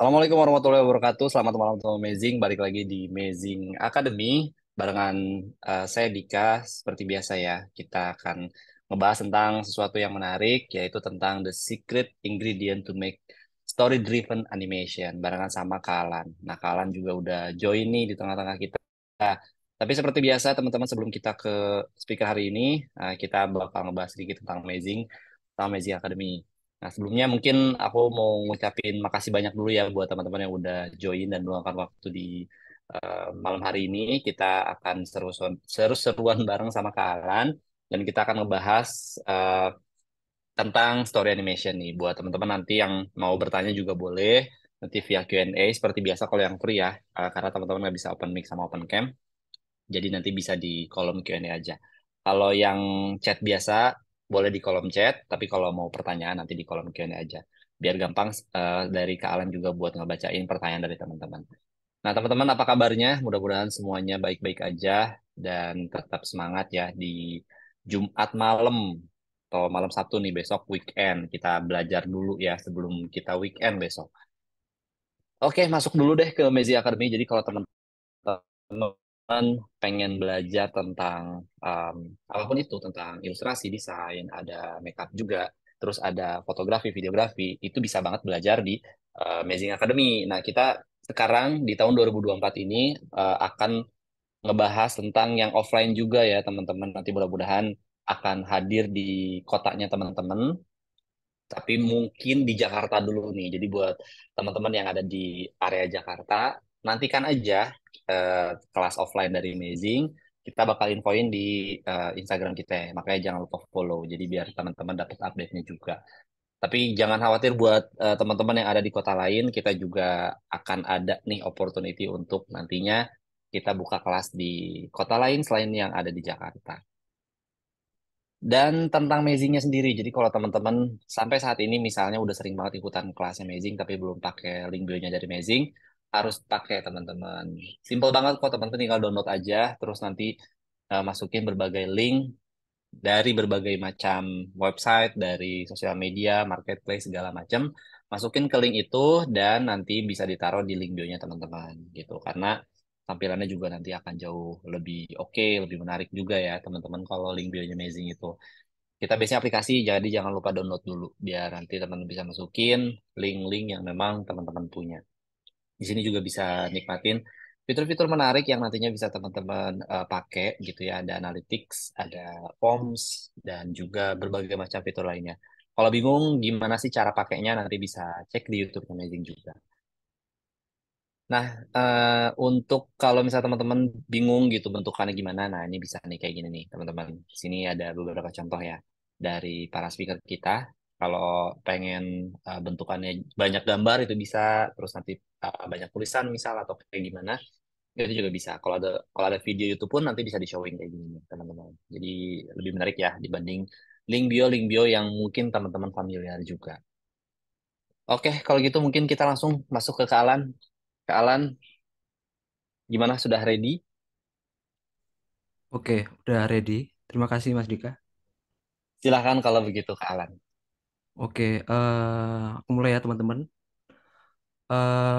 Assalamualaikum warahmatullahi wabarakatuh. Selamat malam teman Amazing. Balik lagi di Amazing Academy barengan uh, saya Dika seperti biasa ya. Kita akan ngebahas tentang sesuatu yang menarik yaitu tentang the secret ingredient to make story driven animation barengan sama Kalan. Nah, Kalan juga udah join nih di tengah-tengah kita. Nah, tapi seperti biasa teman-teman sebelum kita ke speaker hari ini, uh, kita bakal ngebahas sedikit tentang Amazing, tentang Amazing Academy. Nah, sebelumnya mungkin aku mau ngucapin makasih banyak dulu ya buat teman-teman yang udah join dan meluangkan waktu di uh, malam hari ini. Kita akan seru-seruan bareng sama Kak Alan dan kita akan ngebahas uh, tentang story animation nih buat teman-teman nanti yang mau bertanya juga boleh nanti via Q&A seperti biasa kalau yang free ya uh, karena teman-teman nggak bisa open mic sama open cam jadi nanti bisa di kolom Q&A aja kalau yang chat biasa boleh di kolom chat, tapi kalau mau pertanyaan nanti di kolom Q&A aja. Biar gampang uh, dari Kak Alan juga buat ngebacain pertanyaan dari teman-teman. Nah, teman-teman apa kabarnya? Mudah-mudahan semuanya baik-baik aja dan tetap semangat ya di Jumat malam atau malam Sabtu nih besok weekend. Kita belajar dulu ya sebelum kita weekend besok. Oke, masuk dulu deh ke Mezi Academy. Jadi kalau teman-teman pengen belajar tentang um, apapun itu tentang ilustrasi, desain, ada makeup juga, terus ada fotografi, videografi, itu bisa banget belajar di uh, Amazing Academy. Nah, kita sekarang di tahun 2024 ini uh, akan ngebahas tentang yang offline juga ya, teman-teman. Nanti mudah-mudahan akan hadir di kotaknya teman-teman. Tapi mungkin di Jakarta dulu nih. Jadi buat teman-teman yang ada di area Jakarta, nantikan aja Eh, kelas offline dari Amazing kita bakal infoin di uh, Instagram kita makanya jangan lupa follow jadi biar teman-teman dapat update-nya juga tapi jangan khawatir buat uh, teman-teman yang ada di kota lain kita juga akan ada nih opportunity untuk nantinya kita buka kelas di kota lain selain yang ada di Jakarta dan tentang amazingnya sendiri jadi kalau teman-teman sampai saat ini misalnya udah sering banget ikutan kelas amazing tapi belum pakai link bio-nya dari amazing harus pakai teman-teman. Simple banget kok teman-teman tinggal download aja terus nanti uh, masukin berbagai link dari berbagai macam website, dari sosial media, marketplace segala macam. Masukin ke link itu dan nanti bisa ditaruh di link bio-nya teman-teman gitu. Karena tampilannya juga nanti akan jauh lebih oke, okay, lebih menarik juga ya teman-teman kalau link bio-nya amazing itu. Kita biasanya aplikasi jadi jangan lupa download dulu biar nanti teman-teman bisa masukin link-link yang memang teman-teman punya di sini juga bisa nikmatin fitur-fitur menarik yang nantinya bisa teman-teman uh, pakai gitu ya. Ada analytics, ada forms, dan juga berbagai macam fitur lainnya. Kalau bingung gimana sih cara pakainya nanti bisa cek di YouTube Amazing juga. Nah, uh, untuk kalau misalnya teman-teman bingung gitu bentukannya gimana, nah ini bisa nih kayak gini nih teman-teman. Di sini ada beberapa contoh ya dari para speaker kita kalau pengen uh, bentukannya banyak gambar itu bisa terus nanti uh, banyak tulisan misal atau kayak gimana itu juga bisa kalau ada kalau ada video YouTube pun nanti bisa di showing kayak gini teman-teman jadi lebih menarik ya dibanding link bio link bio yang mungkin teman-teman familiar juga oke kalau gitu mungkin kita langsung masuk ke kealan kealan gimana sudah ready oke udah ready terima kasih Mas Dika silahkan kalau begitu kealan oke uh, aku mulai ya teman-teman Uh,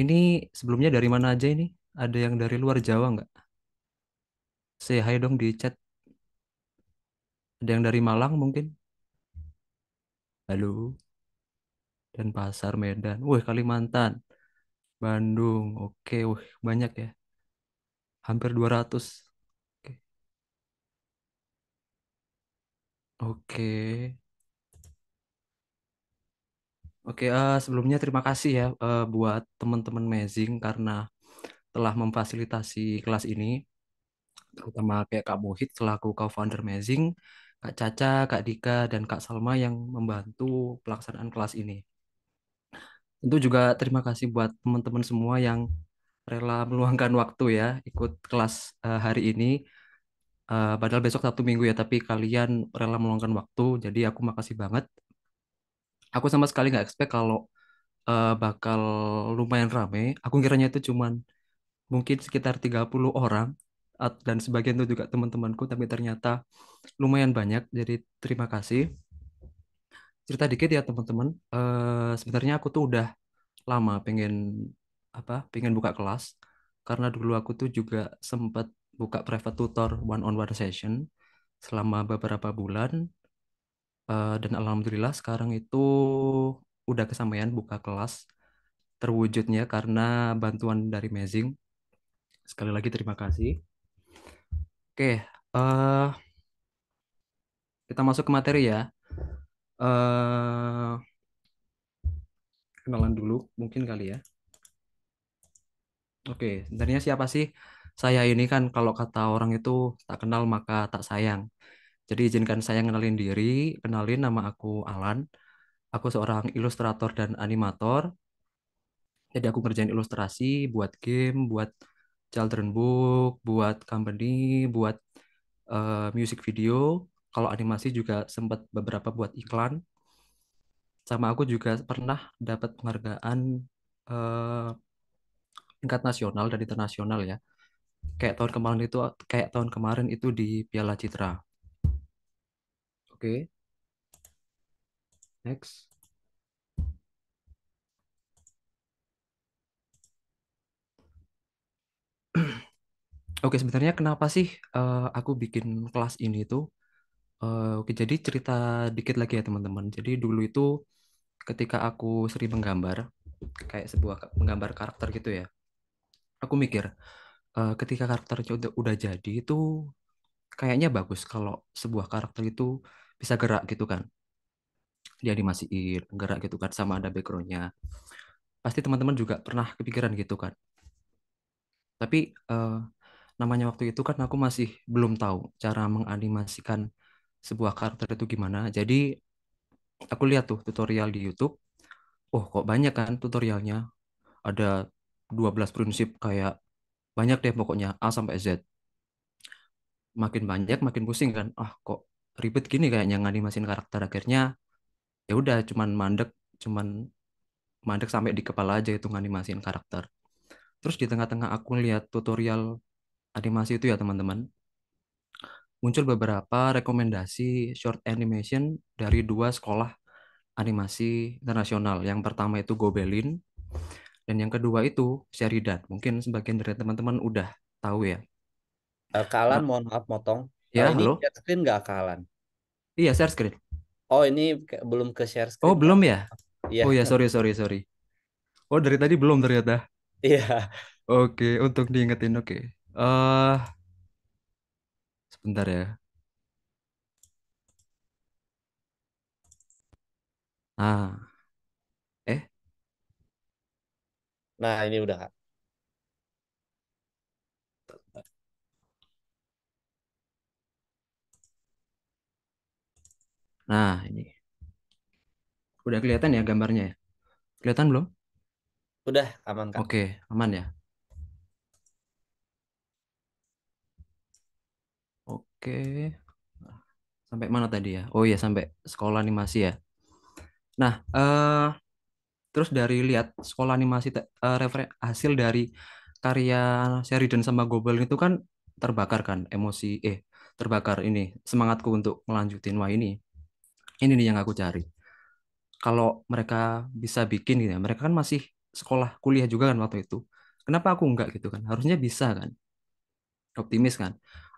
ini sebelumnya dari mana aja ini? Ada yang dari luar Jawa nggak? Say hi dong di chat. Ada yang dari Malang mungkin? Halo. Dan Pasar Medan. Wih, Kalimantan. Bandung. Oke, wih, banyak ya. Hampir 200. Oke. Oke. Oke, uh, sebelumnya terima kasih ya uh, buat teman-teman Amazing karena telah memfasilitasi kelas ini, terutama kayak Kak Mohit selaku co-founder Amazing, Kak Caca, Kak Dika, dan Kak Salma yang membantu pelaksanaan kelas ini. Tentu juga terima kasih buat teman-teman semua yang rela meluangkan waktu ya ikut kelas uh, hari ini uh, padahal besok satu Minggu ya, tapi kalian rela meluangkan waktu, jadi aku makasih banget aku sama sekali nggak expect kalau uh, bakal lumayan rame. Aku kiranya itu cuman mungkin sekitar 30 orang dan sebagian itu juga teman-temanku tapi ternyata lumayan banyak. Jadi terima kasih. Cerita dikit ya teman-teman. Uh, sebenarnya aku tuh udah lama pengen apa? Pengen buka kelas karena dulu aku tuh juga sempat buka private tutor one on one session selama beberapa bulan Eh, dan alhamdulillah sekarang itu udah kesampaian buka kelas terwujudnya karena bantuan dari Amazing. Sekali lagi terima kasih. Oke, uh, kita masuk ke materi ya. Uh, kenalan dulu mungkin kali ya. Oke, sebenarnya siapa sih saya ini kan kalau kata orang itu tak kenal maka tak sayang. Jadi izinkan saya kenalin diri, kenalin nama aku Alan. Aku seorang ilustrator dan animator. Jadi aku ngerjain ilustrasi buat game, buat children book, buat company, buat uh, music video. Kalau animasi juga sempat beberapa buat iklan. Sama aku juga pernah dapat penghargaan uh, tingkat nasional dan internasional ya. Kayak tahun kemarin itu kayak tahun kemarin itu di Piala Citra Oke. Next. Oke, sebenarnya kenapa sih uh, aku bikin kelas ini tuh? Uh, oke, jadi cerita dikit lagi ya teman-teman. Jadi dulu itu ketika aku sering menggambar, kayak sebuah menggambar karakter gitu ya. Aku mikir, uh, ketika karakternya udah, udah jadi itu kayaknya bagus kalau sebuah karakter itu bisa gerak gitu kan dia animasiin gerak gitu kan sama ada backgroundnya pasti teman-teman juga pernah kepikiran gitu kan tapi uh, namanya waktu itu kan aku masih belum tahu cara menganimasikan sebuah karakter itu gimana jadi aku lihat tuh tutorial di YouTube oh kok banyak kan tutorialnya ada 12 prinsip kayak banyak deh pokoknya A sampai Z makin banyak makin pusing kan ah kok ribet gini kayaknya nganimasin karakter akhirnya ya udah cuman mandek cuman mandek sampai di kepala aja itu nganimasin karakter terus di tengah-tengah aku lihat tutorial animasi itu ya teman-teman muncul beberapa rekomendasi short animation dari dua sekolah animasi internasional yang pertama itu Gobelin dan yang kedua itu Sheridan mungkin sebagian dari teman-teman udah tahu ya kalian nah mohon maaf motong Ya, oh, ini halo? share screen nggak akalan? Iya, share screen. Oh, ini ke belum ke share screen. Oh, belum ya? Iya. Oh ya, sorry, sorry, sorry. Oh, dari tadi belum ternyata. Iya. Oke, untuk diingetin, oke. Uh, sebentar ya. Ah. Eh. Nah, ini udah, Kak. Nah, ini. Udah kelihatan ya gambarnya ya? Kelihatan belum? Udah, aman kan? Oke, aman ya. Oke. Sampai mana tadi ya? Oh iya, sampai sekolah animasi ya. Nah, uh, terus dari lihat sekolah animasi uh, eh, referen hasil dari karya Sheridan sama Gobel itu kan terbakar kan emosi eh terbakar ini semangatku untuk melanjutin wah ini ini nih yang aku cari kalau mereka bisa bikin gitu ya mereka kan masih sekolah kuliah juga kan waktu itu kenapa aku enggak gitu kan harusnya bisa kan optimis kan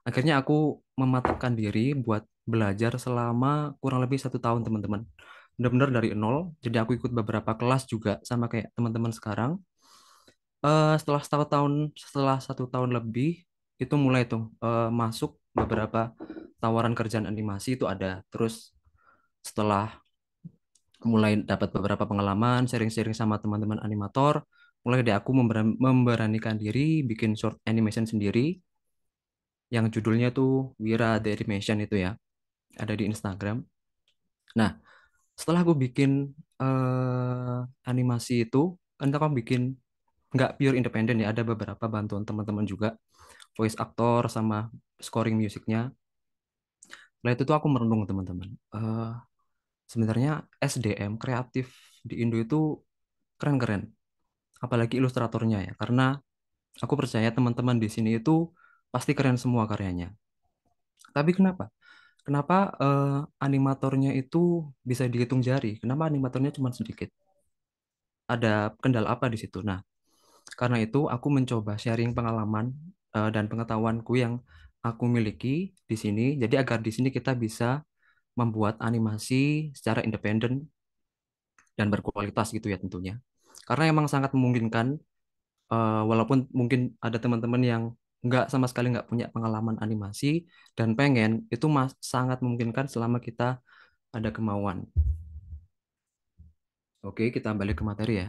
akhirnya aku mematapkan diri buat belajar selama kurang lebih satu tahun teman-teman benar-benar dari nol jadi aku ikut beberapa kelas juga sama kayak teman-teman sekarang uh, setelah satu tahun setelah satu tahun lebih itu mulai tuh eh, masuk beberapa tawaran kerjaan animasi itu ada terus setelah mulai dapat beberapa pengalaman sharing-sharing sama teman-teman animator mulai dari aku memberanikan diri bikin short animation sendiri yang judulnya tuh Wira the Animation itu ya ada di Instagram nah setelah aku bikin uh, animasi itu entah kan aku bikin nggak pure independen ya ada beberapa bantuan teman-teman juga voice actor sama scoring musiknya setelah itu tuh aku merenung teman-teman uh, sebenarnya SDM kreatif di Indo itu keren-keren. Apalagi ilustratornya ya, karena aku percaya teman-teman di sini itu pasti keren semua karyanya. Tapi kenapa? Kenapa uh, animatornya itu bisa dihitung jari? Kenapa animatornya cuma sedikit? Ada kendala apa di situ? Nah, karena itu aku mencoba sharing pengalaman uh, dan pengetahuanku yang aku miliki di sini. Jadi agar di sini kita bisa membuat animasi secara independen dan berkualitas gitu ya tentunya. Karena emang sangat memungkinkan, uh, walaupun mungkin ada teman-teman yang nggak sama sekali nggak punya pengalaman animasi dan pengen, itu mas sangat memungkinkan selama kita ada kemauan. Oke, kita balik ke materi ya.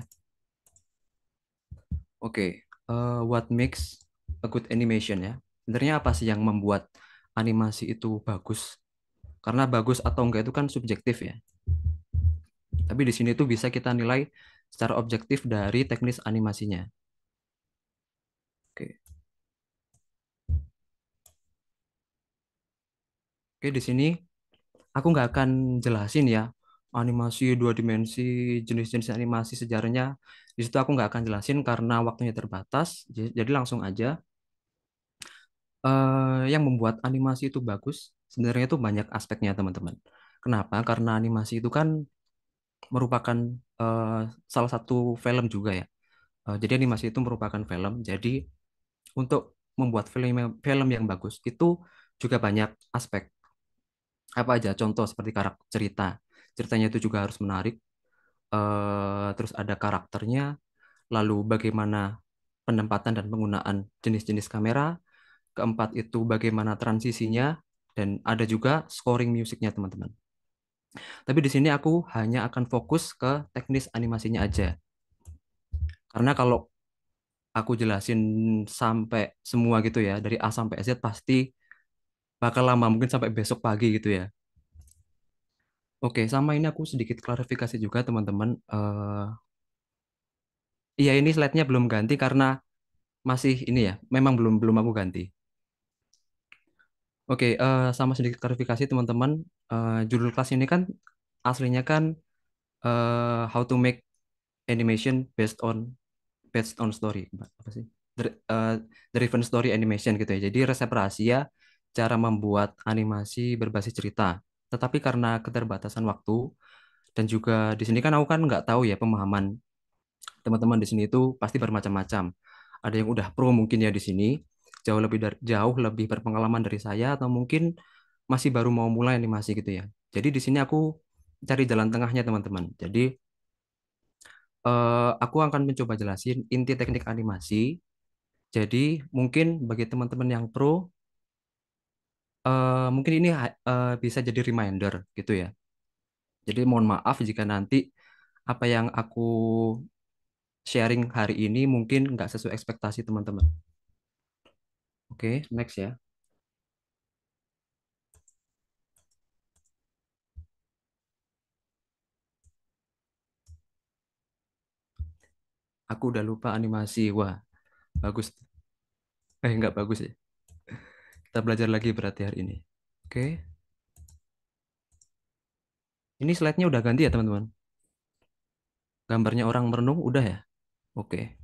Oke, uh, what makes a good animation ya? Sebenarnya apa sih yang membuat animasi itu bagus karena bagus atau enggak itu kan subjektif ya. Tapi di sini itu bisa kita nilai secara objektif dari teknis animasinya. Oke. Oke, di sini aku nggak akan jelasin ya animasi dua dimensi, jenis-jenis animasi sejarahnya. Di situ aku nggak akan jelasin karena waktunya terbatas. Jadi langsung aja. Uh, yang membuat animasi itu bagus sebenarnya itu banyak aspeknya teman-teman. Kenapa? Karena animasi itu kan merupakan uh, salah satu film juga ya. Uh, jadi animasi itu merupakan film. Jadi untuk membuat film film yang bagus itu juga banyak aspek. Apa aja? Contoh seperti karakter cerita. Ceritanya itu juga harus menarik. Uh, terus ada karakternya, lalu bagaimana penempatan dan penggunaan jenis-jenis kamera. Keempat itu bagaimana transisinya dan ada juga scoring musiknya teman-teman. Tapi di sini aku hanya akan fokus ke teknis animasinya aja. Karena kalau aku jelasin sampai semua gitu ya, dari A sampai Z pasti bakal lama, mungkin sampai besok pagi gitu ya. Oke, sama ini aku sedikit klarifikasi juga teman-teman. Uh, ini slide-nya belum ganti karena masih ini ya, memang belum belum aku ganti. Oke, eh, sama sedikit klarifikasi teman-teman. Eh, judul kelas ini kan aslinya kan eh, How to make animation based on based on story. Apa sih? Dri- eh, driven story animation gitu ya. Jadi resep rahasia cara membuat animasi berbasis cerita. Tetapi karena keterbatasan waktu dan juga di sini kan aku kan nggak tahu ya pemahaman teman-teman di sini itu pasti bermacam-macam. Ada yang udah pro mungkin ya di sini, jauh lebih dari, jauh lebih berpengalaman dari saya atau mungkin masih baru mau mulai animasi gitu ya. Jadi di sini aku cari jalan tengahnya teman-teman. Jadi eh, aku akan mencoba jelasin inti teknik animasi. Jadi mungkin bagi teman-teman yang pro eh, mungkin ini eh, bisa jadi reminder gitu ya. Jadi mohon maaf jika nanti apa yang aku sharing hari ini mungkin nggak sesuai ekspektasi teman-teman. Oke, next ya. Aku udah lupa animasi. Wah, bagus. Eh, nggak bagus ya. Kita belajar lagi berarti hari ini. Oke. Ini slide-nya udah ganti ya, teman-teman? Gambarnya orang merenung udah ya? Oke.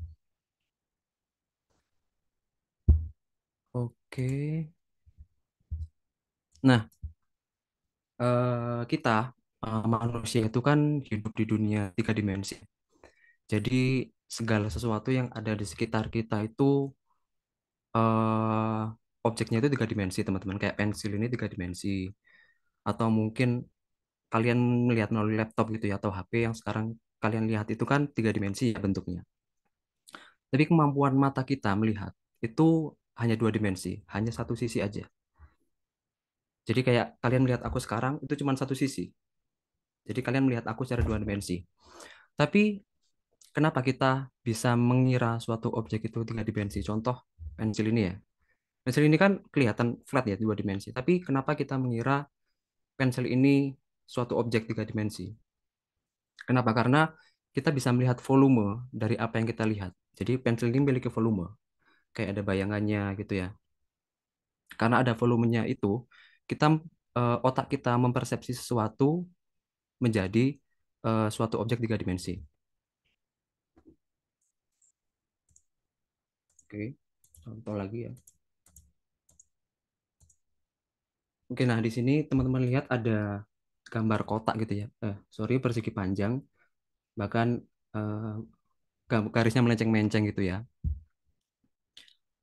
Oke. Nah, eh, kita eh, manusia itu kan hidup di dunia tiga dimensi. Jadi segala sesuatu yang ada di sekitar kita itu eh, objeknya itu tiga dimensi, teman-teman. Kayak pensil ini tiga dimensi. Atau mungkin kalian melihat melalui laptop gitu ya atau HP yang sekarang kalian lihat itu kan tiga dimensi ya bentuknya. Tapi kemampuan mata kita melihat itu hanya dua dimensi, hanya satu sisi aja. Jadi kayak kalian melihat aku sekarang itu cuma satu sisi. Jadi kalian melihat aku secara dua dimensi. Tapi kenapa kita bisa mengira suatu objek itu tiga dimensi? Contoh pensil ini ya. Pensil ini kan kelihatan flat ya dua dimensi. Tapi kenapa kita mengira pensil ini suatu objek tiga dimensi? Kenapa? Karena kita bisa melihat volume dari apa yang kita lihat. Jadi pensil ini memiliki volume kayak ada bayangannya gitu ya. Karena ada volumenya itu, kita uh, otak kita mempersepsi sesuatu menjadi uh, suatu objek tiga dimensi. Oke, contoh lagi ya. Oke, nah di sini teman-teman lihat ada gambar kotak gitu ya. Eh, sorry persegi panjang, bahkan eh, garisnya melenceng melenceng gitu ya.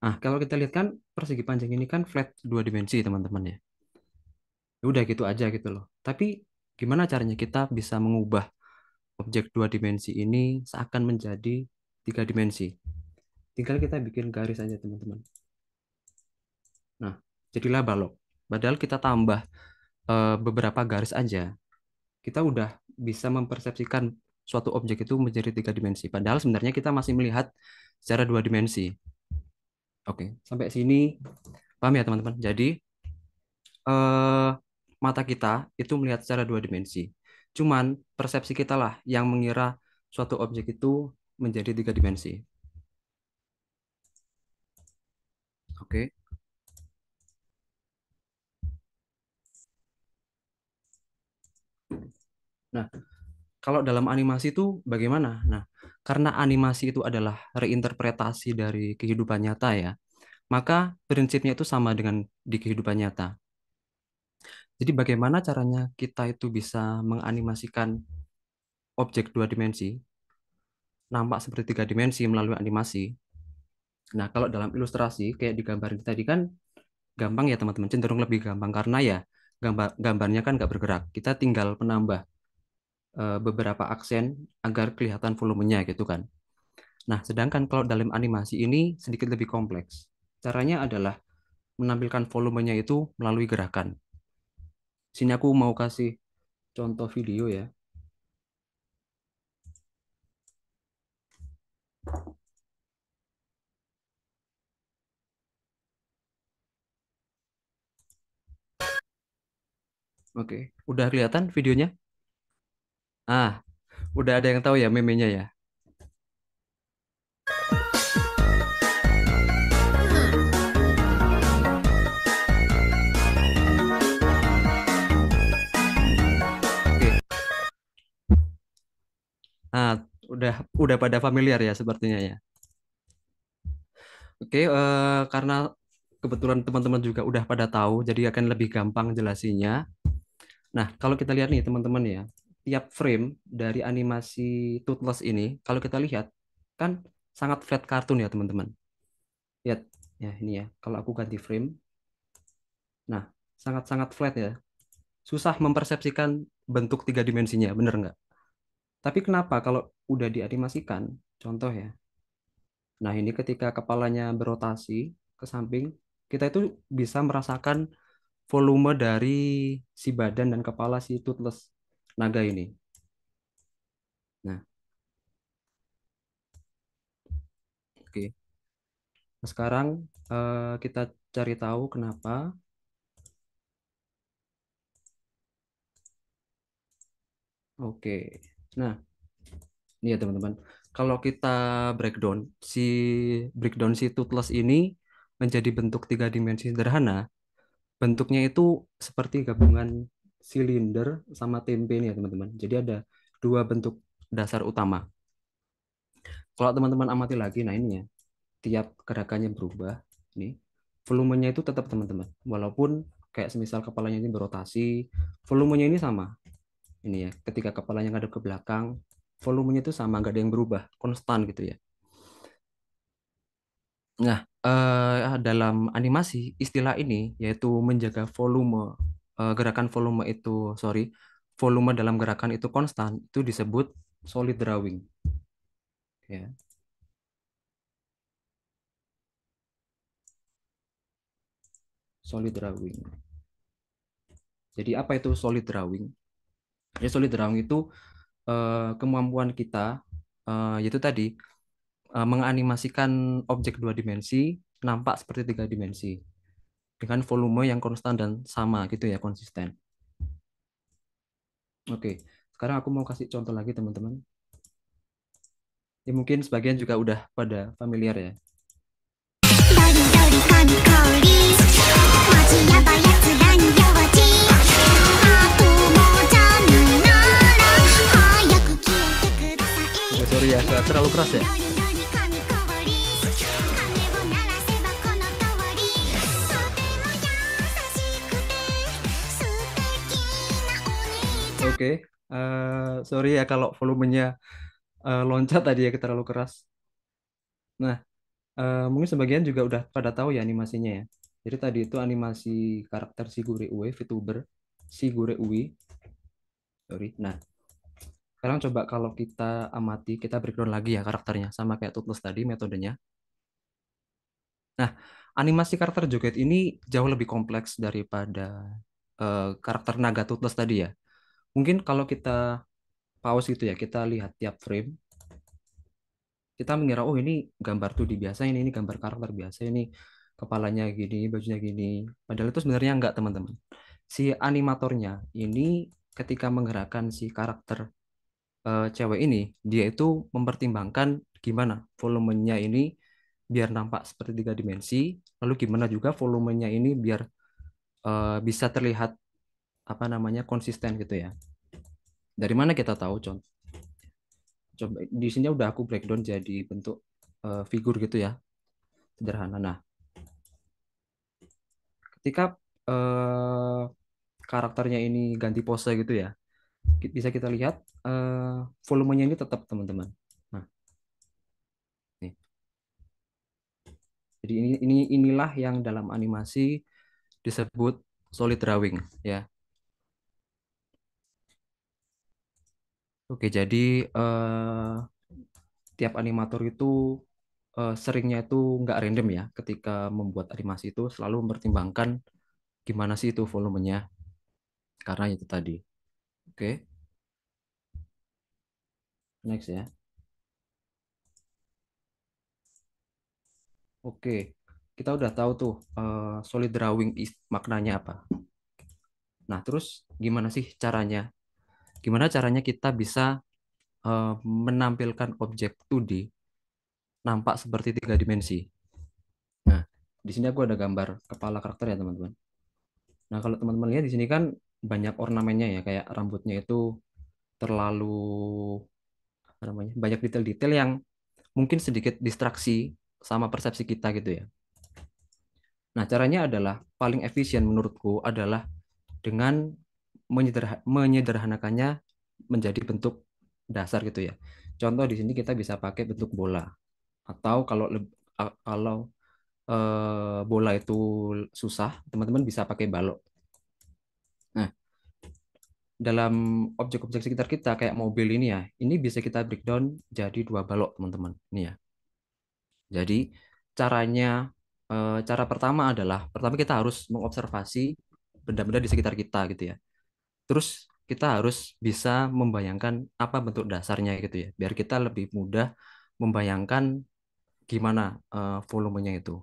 Nah, kalau kita lihat kan persegi panjang ini kan flat dua dimensi, teman-teman ya. ya. Udah gitu aja gitu loh. Tapi gimana caranya kita bisa mengubah objek dua dimensi ini seakan menjadi tiga dimensi? Tinggal kita bikin garis aja, teman-teman. Nah, jadilah balok. Padahal kita tambah e, beberapa garis aja, kita udah bisa mempersepsikan suatu objek itu menjadi tiga dimensi. Padahal sebenarnya kita masih melihat secara dua dimensi. Oke, sampai sini paham ya teman-teman. Jadi eh, mata kita itu melihat secara dua dimensi. Cuman persepsi kita lah yang mengira suatu objek itu menjadi tiga dimensi. Oke. Nah, kalau dalam animasi itu bagaimana? Nah, karena animasi itu adalah reinterpretasi dari kehidupan nyata ya, maka prinsipnya itu sama dengan di kehidupan nyata. Jadi bagaimana caranya kita itu bisa menganimasikan objek dua dimensi, nampak seperti tiga dimensi melalui animasi. Nah, kalau dalam ilustrasi kayak digambarin tadi kan gampang ya teman-teman, cenderung lebih gampang karena ya gambar gambarnya kan nggak bergerak. Kita tinggal menambah. Eh, beberapa aksen agar kelihatan volumenya gitu kan. Nah, sedangkan kalau dalam animasi ini sedikit lebih kompleks. Caranya adalah menampilkan volumenya itu melalui gerakan. Sini aku mau kasih contoh video ya. Oke, udah kelihatan videonya? Ah, udah ada yang tahu ya memenya ya? Oke. Nah, udah udah pada familiar ya sepertinya ya. Oke, eh, karena kebetulan teman-teman juga udah pada tahu, jadi akan lebih gampang jelasinya. Nah, kalau kita lihat nih teman-teman ya, tiap frame dari animasi Toothless ini, kalau kita lihat kan sangat flat kartun ya teman-teman. Lihat ya ini ya. Kalau aku ganti frame, nah sangat-sangat flat ya. Susah mempersepsikan bentuk tiga dimensinya, bener nggak? Tapi kenapa kalau udah dianimasikan, contoh ya. Nah ini ketika kepalanya berotasi ke samping, kita itu bisa merasakan volume dari si badan dan kepala si toothless naga ini. Nah. Oke. Nah, sekarang eh, kita cari tahu kenapa Oke. Nah, ini ya teman-teman. Kalau kita breakdown si breakdown si toothless ini menjadi bentuk tiga dimensi sederhana, bentuknya itu seperti gabungan silinder sama tempe ini ya teman-teman. Jadi ada dua bentuk dasar utama. Kalau teman-teman amati lagi, nah ini ya, tiap gerakannya berubah, ini volumenya itu tetap teman-teman. Walaupun kayak semisal kepalanya ini berotasi, volumenya ini sama. Ini ya, ketika kepalanya ngadep ke belakang, volumenya itu sama, nggak ada yang berubah, konstan gitu ya. Nah, eh, dalam animasi istilah ini yaitu menjaga volume Eh, gerakan volume itu sorry volume dalam gerakan itu konstan itu disebut solid drawing ya solid drawing jadi apa itu solid drawing ya solid drawing itu uh, kemampuan kita uh, yaitu tadi uh, menganimasikan objek dua dimensi nampak seperti tiga dimensi dengan volume yang konstan dan sama gitu ya konsisten. Oke, sekarang aku mau kasih contoh lagi teman-teman. Ya mungkin sebagian juga udah pada familiar ya. Oh, sorry ya, terlalu keras ya. Oke. Uh, sorry ya kalau volumenya uh, loncat tadi ya kita terlalu keras. Nah, uh, mungkin sebagian juga udah pada tahu ya animasinya ya. Jadi tadi itu animasi karakter si Sigure Uwe, VTuber Sigure Uwe. Sorry. Nah, sekarang coba kalau kita amati, kita breakdown lagi ya karakternya. Sama kayak tutus tadi metodenya. Nah, animasi karakter joget ini jauh lebih kompleks daripada uh, karakter naga tutus tadi ya mungkin kalau kita pause gitu ya kita lihat tiap frame kita mengira oh ini gambar tuh di biasa ini ini gambar karakter biasa ini kepalanya gini bajunya gini padahal itu sebenarnya enggak teman-teman si animatornya ini ketika menggerakkan si karakter uh, cewek ini dia itu mempertimbangkan gimana volumenya ini biar nampak seperti tiga dimensi lalu gimana juga volumenya ini biar uh, bisa terlihat apa namanya konsisten gitu ya. Dari mana kita tahu contoh? Coba di sini udah aku breakdown jadi bentuk uh, figur gitu ya. Sederhana. Nah, ketika uh, karakternya ini ganti pose gitu ya. Bisa kita lihat uh, volumenya ini tetap teman-teman. Nah. Nih. Jadi ini ini inilah yang dalam animasi disebut solid drawing ya Oke, jadi uh, tiap animator itu uh, seringnya itu nggak random ya. Ketika membuat animasi itu selalu mempertimbangkan gimana sih itu volumenya. Karena itu tadi. Oke. Next ya. Oke. Kita udah tahu tuh uh, solid drawing is, maknanya apa. Nah, terus gimana sih caranya gimana caranya kita bisa uh, menampilkan objek 2D nampak seperti tiga dimensi. Nah, di sini aku ada gambar kepala karakter ya teman-teman. Nah, kalau teman-teman lihat di sini kan banyak ornamennya ya, kayak rambutnya itu terlalu apa namanya? banyak detail-detail yang mungkin sedikit distraksi sama persepsi kita gitu ya. Nah, caranya adalah paling efisien menurutku adalah dengan menyederha menyederhanakannya menjadi bentuk dasar gitu ya. Contoh di sini kita bisa pakai bentuk bola atau kalau kalau eh, bola itu susah, teman-teman bisa pakai balok. Nah, dalam objek-objek sekitar kita kayak mobil ini ya, ini bisa kita breakdown jadi dua balok teman-teman. Ini ya. Jadi caranya eh, cara pertama adalah pertama kita harus mengobservasi benda-benda di sekitar kita gitu ya terus kita harus bisa membayangkan apa bentuk dasarnya gitu ya biar kita lebih mudah membayangkan gimana uh, volumenya itu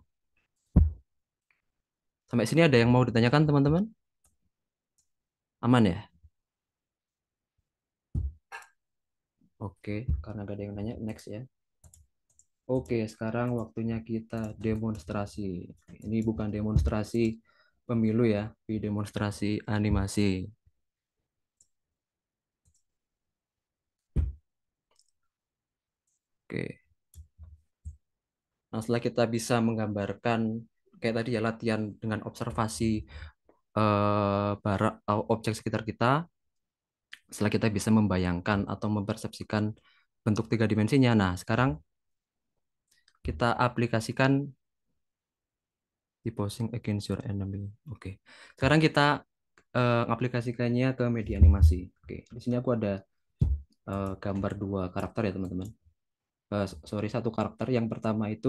sampai sini ada yang mau ditanyakan teman-teman aman ya Oke, karena gak ada yang nanya, next ya. Oke, sekarang waktunya kita demonstrasi. Ini bukan demonstrasi pemilu ya, tapi demonstrasi animasi. Oke. Nah, setelah kita bisa menggambarkan kayak tadi ya latihan dengan observasi eh, barak, eh, objek sekitar kita, setelah kita bisa membayangkan atau mempersepsikan bentuk tiga dimensinya. Nah, sekarang kita aplikasikan di posing against your enemy. Oke. Okay. Sekarang kita mengaplikasikannya eh, aplikasikannya ke media animasi. Oke. Okay. Di sini aku ada uh, gambar dua karakter ya, teman-teman uh, sorry satu karakter yang pertama itu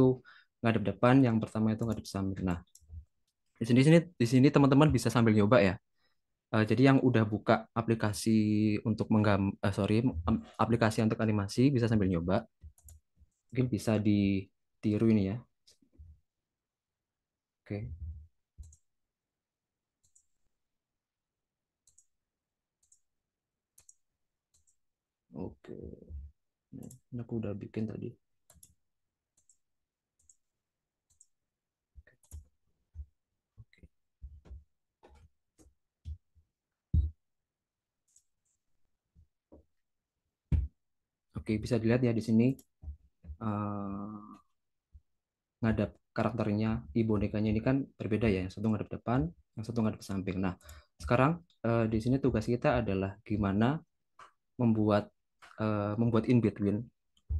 ngadep depan yang pertama itu ngadep samping nah di sini sini di sini teman-teman bisa sambil nyoba ya uh, jadi yang udah buka aplikasi untuk menggam uh, sorry aplikasi untuk animasi bisa sambil nyoba mungkin bisa ditiru ini ya oke okay. Oke. Okay. Ini aku udah bikin tadi Oke. bisa dilihat ya di sini uh, ngadap karakternya di bonekanya ini kan berbeda ya. Yang satu ngadap depan, yang satu ngadap samping. Nah, sekarang uh, di sini tugas kita adalah gimana membuat uh, membuat in between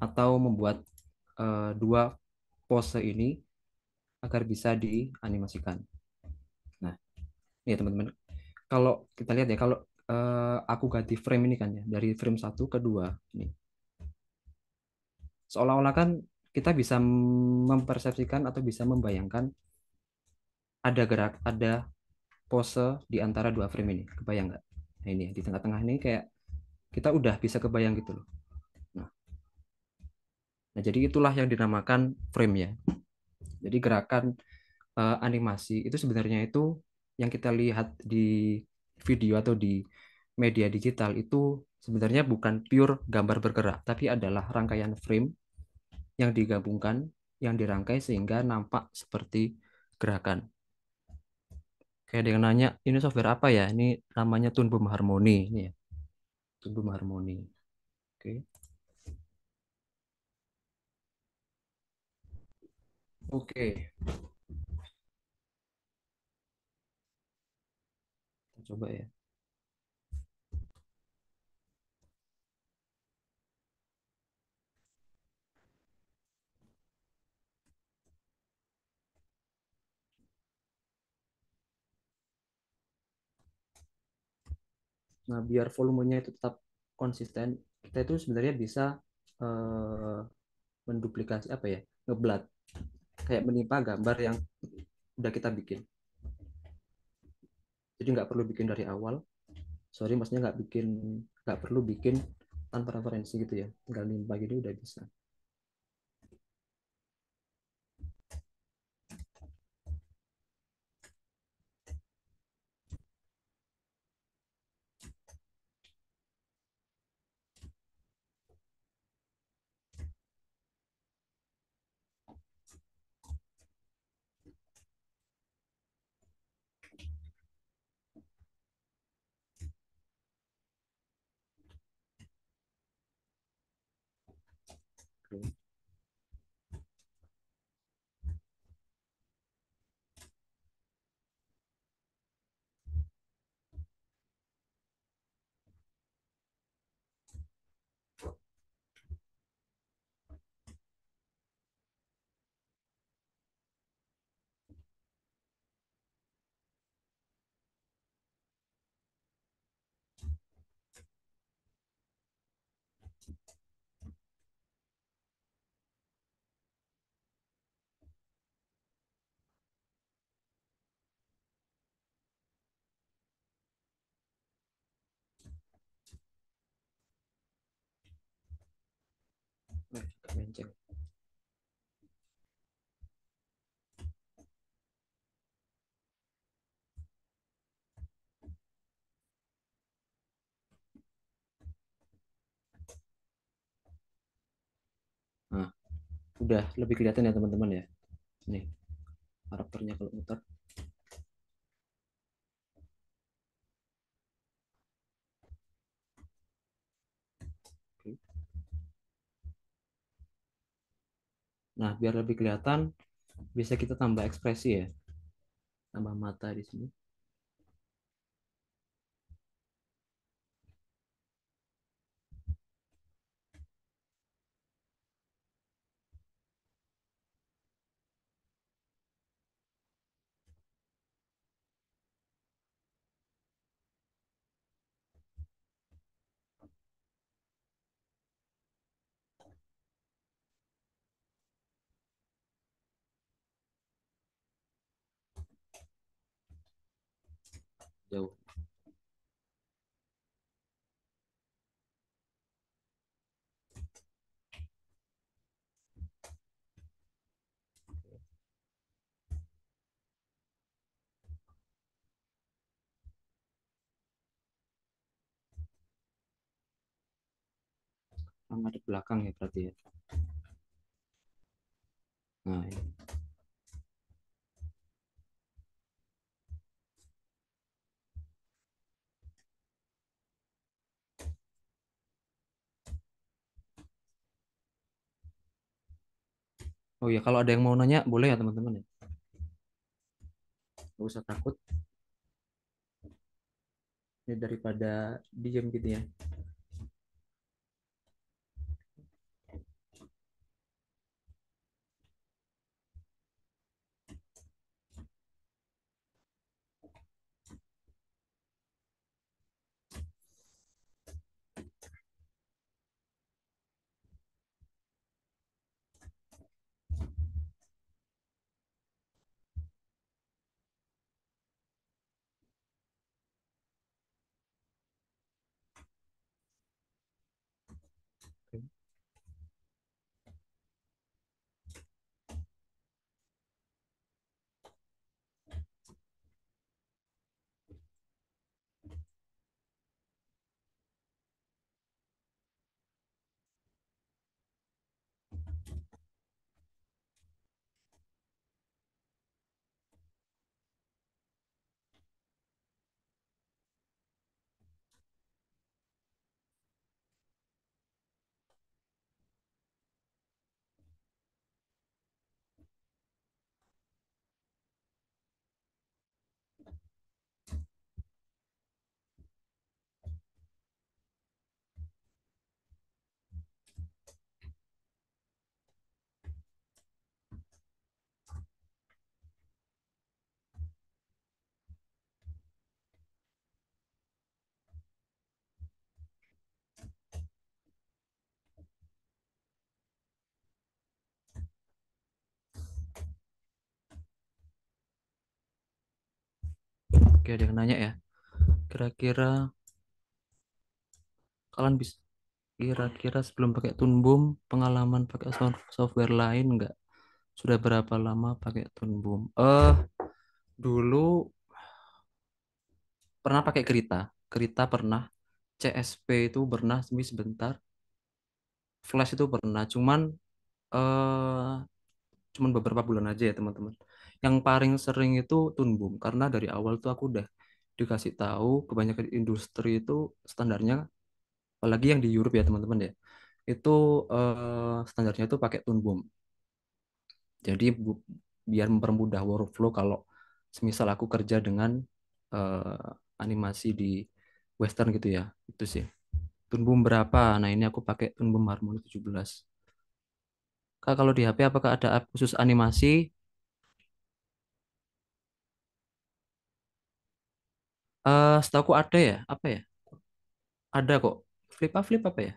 atau membuat uh, dua pose ini agar bisa dianimasikan. Nah, ini ya teman-teman. Kalau kita lihat ya, kalau uh, aku ganti frame ini kan ya, dari frame satu ke dua ini. Seolah-olah kan kita bisa mempersepsikan atau bisa membayangkan ada gerak, ada pose di antara dua frame ini. Kebayang nggak? Nah ini ya, di tengah-tengah ini kayak kita udah bisa kebayang gitu loh. Nah, jadi itulah yang dinamakan frame ya. Jadi gerakan uh, animasi itu sebenarnya itu yang kita lihat di video atau di media digital itu sebenarnya bukan pure gambar bergerak, tapi adalah rangkaian frame yang digabungkan, yang dirangkai sehingga nampak seperti gerakan. Kayak ada yang nanya, ini software apa ya? Ini namanya Tunbum Harmoni. Ini ya. Tunbum Harmoni. Oke. Oke. Kita coba ya. Nah, biar volumenya itu tetap konsisten, kita itu sebenarnya bisa eh, menduplikasi apa ya, ngeblat kayak menimpa gambar yang udah kita bikin jadi nggak perlu bikin dari awal sorry maksudnya nggak bikin nggak perlu bikin tanpa referensi gitu ya tinggal nimpa gini udah bisa Nah, menceng. Nah, udah lebih kelihatan ya teman-teman ya. Nih, karakternya kalau muter. Nah, biar lebih kelihatan, bisa kita tambah ekspresi ya. Tambah mata di sini. jauh. Sama di belakang ya berarti ya. Nah, ini. Ya. Oh ya, kalau ada yang mau nanya boleh ya teman-teman ya. Gak usah takut. ini daripada diem gitu ya. Oke, ada yang nanya ya. Kira-kira kalian bisa kira-kira sebelum pakai Tunboom, pengalaman pakai software lain nggak? Sudah berapa lama pakai Tunboom? Eh, uh, dulu pernah pakai Kerita. Kerita pernah. CSP itu pernah semi sebentar. Flash itu pernah, cuman eh uh, cuman beberapa bulan aja ya, teman-teman yang paling sering itu tunbum karena dari awal tuh aku udah dikasih tahu kebanyakan industri itu standarnya apalagi yang di Europe ya teman-teman ya itu uh, standarnya itu pakai tunbum jadi bu, biar mempermudah workflow kalau semisal aku kerja dengan uh, animasi di western gitu ya itu sih tunbum berapa nah ini aku pakai tunbum harmoni 17 Kak, kalau di HP apakah ada app khusus animasi Eh setahu aku ada ya, apa ya? Ada kok. Flip apa flip apa ya?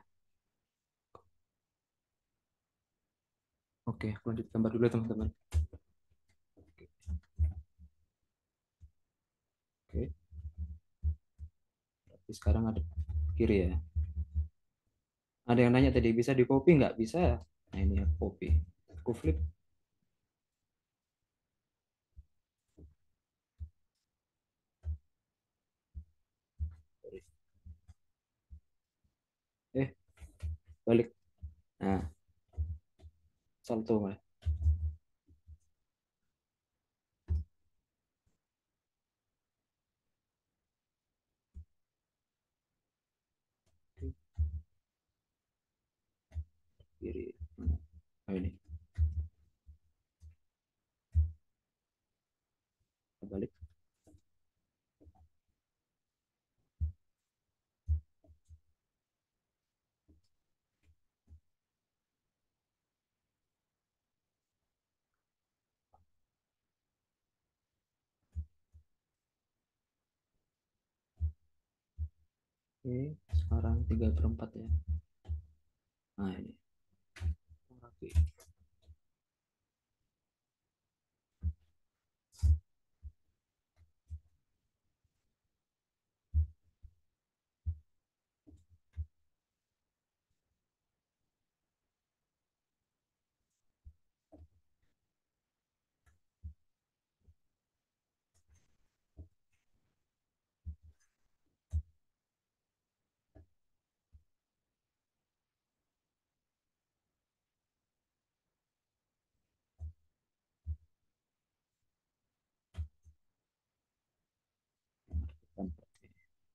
Oke, aku lanjut gambar dulu ya, teman-teman. Oke. tapi sekarang ada kiri ya. Ada yang nanya tadi bisa di copy nggak? Bisa. Nah ini ya copy. Aku flip. balik nah salto malah kiri oh, ini Oke, sekarang tiga per ya. Nah ini. Rapi.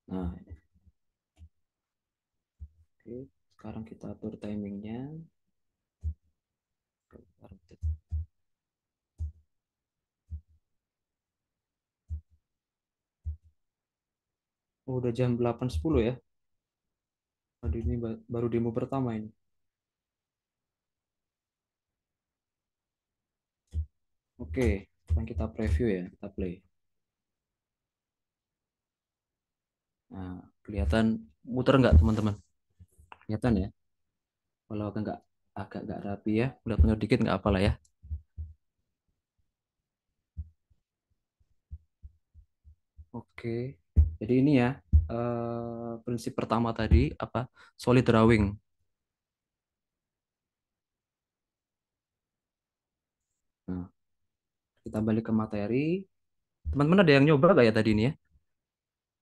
Nah, oke, sekarang kita atur timingnya. Oh, udah jam 8.10 ya. Aduh, ini baru demo pertama ini. Oke, sekarang kita preview ya, kita play. Nah, kelihatan muter nggak teman-teman? Kelihatan ya? Kalau agak nggak agak nggak rapi ya, udah benar dikit nggak apalah ya. Oke, jadi ini ya eh, prinsip pertama tadi apa solid drawing. Nah, kita balik ke materi. Teman-teman ada yang nyoba gak ya tadi ini ya?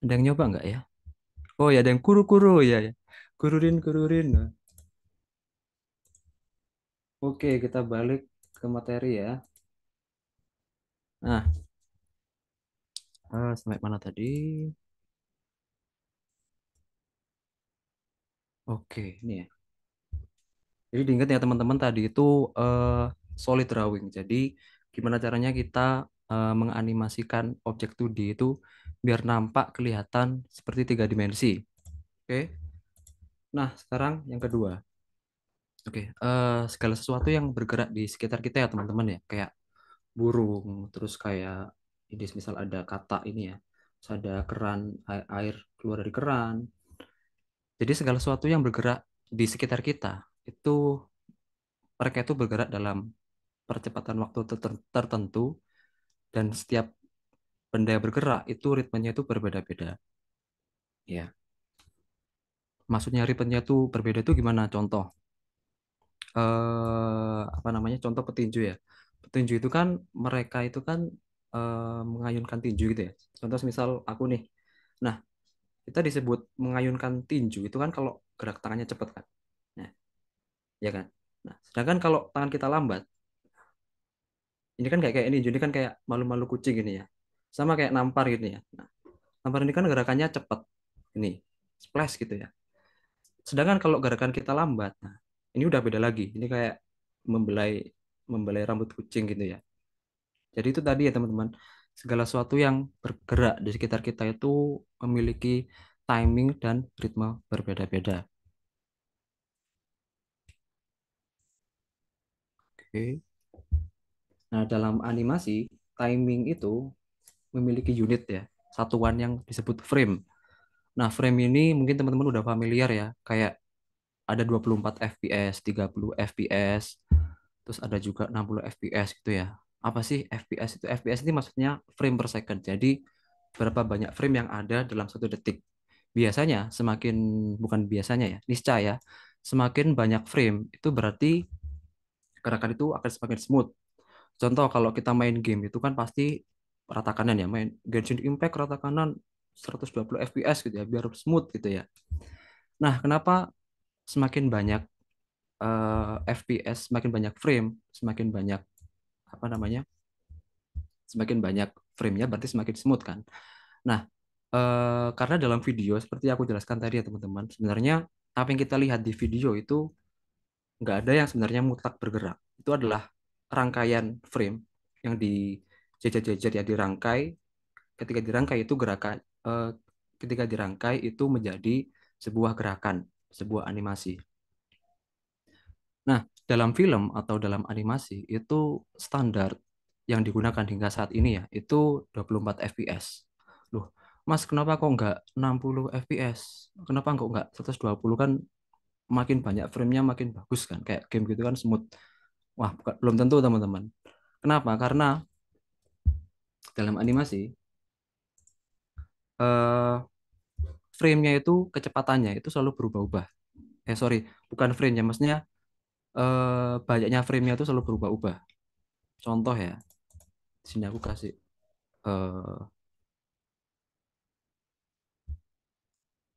Ada yang nyoba nggak ya? Oh ya ada yang kuru-kuru ya, ya. Kururin kururin. Oke, kita balik ke materi ya. Nah, ah sampai mana tadi? Oke, ini ya. Jadi diingat ya teman-teman tadi itu uh, solid drawing. Jadi gimana caranya kita uh, menganimasikan objek 2D itu biar nampak kelihatan seperti tiga dimensi. Oke. Okay. Nah, sekarang yang kedua. Oke, okay. uh, eh, segala sesuatu yang bergerak di sekitar kita ya teman-teman ya, kayak burung, terus kayak ini misal ada kata ini ya, terus ada keran air, air keluar dari keran. Jadi segala sesuatu yang bergerak di sekitar kita itu mereka itu bergerak dalam percepatan waktu tertentu dan setiap benda yang bergerak itu ritmenya itu berbeda-beda. Ya. Maksudnya ritmenya itu berbeda itu gimana? Contoh. Eh, apa namanya? Contoh petinju ya. Petinju itu kan mereka itu kan eh, mengayunkan tinju gitu ya. Contoh misal aku nih. Nah, kita disebut mengayunkan tinju itu kan kalau gerak tangannya cepat kan. Nah, ya kan. Nah, sedangkan kalau tangan kita lambat, ini kan kayak kayak ini jadi kan kayak malu-malu kucing gini ya sama kayak nampar gitu ya nah, nampar ini kan gerakannya cepat ini splash gitu ya sedangkan kalau gerakan kita lambat nah, ini udah beda lagi ini kayak membelai membelai rambut kucing gitu ya jadi itu tadi ya teman-teman segala sesuatu yang bergerak di sekitar kita itu memiliki timing dan ritme berbeda-beda. Oke. Okay. Nah, dalam animasi, timing itu memiliki unit ya, satuan yang disebut frame. Nah, frame ini mungkin teman-teman udah familiar ya, kayak ada 24 fps, 30 fps, terus ada juga 60 fps gitu ya. Apa sih fps itu? fps ini maksudnya frame per second. Jadi berapa banyak frame yang ada dalam satu detik. Biasanya semakin bukan biasanya ya, niscaya semakin banyak frame itu berarti gerakan itu akan semakin smooth Contoh kalau kita main game itu kan pasti rata kanan ya, main Genshin Impact rata kanan 120 fps gitu ya, biar smooth gitu ya. Nah, kenapa semakin banyak uh, eh, FPS, semakin banyak frame, semakin banyak apa namanya? Semakin banyak frame framenya berarti semakin smooth kan. Nah, uh, karena dalam video seperti aku jelaskan tadi ya teman-teman, sebenarnya apa yang kita lihat di video itu nggak ada yang sebenarnya mutlak bergerak. Itu adalah rangkaian frame yang dijajar-jajar ya dirangkai ketika dirangkai itu gerakan eh, ketika dirangkai itu menjadi sebuah gerakan sebuah animasi nah dalam film atau dalam animasi itu standar yang digunakan hingga saat ini ya itu 24 fps loh mas kenapa kok nggak 60 fps kenapa kok nggak 120 kan makin banyak framenya makin bagus kan kayak game gitu kan smooth Wah, belum tentu teman-teman. Kenapa? Karena dalam animasi eh, frame-nya itu kecepatannya itu selalu berubah-ubah. Eh sorry, bukan frame-nya, maksudnya eh, banyaknya frame-nya itu selalu berubah-ubah. Contoh ya, sini aku kasih eh,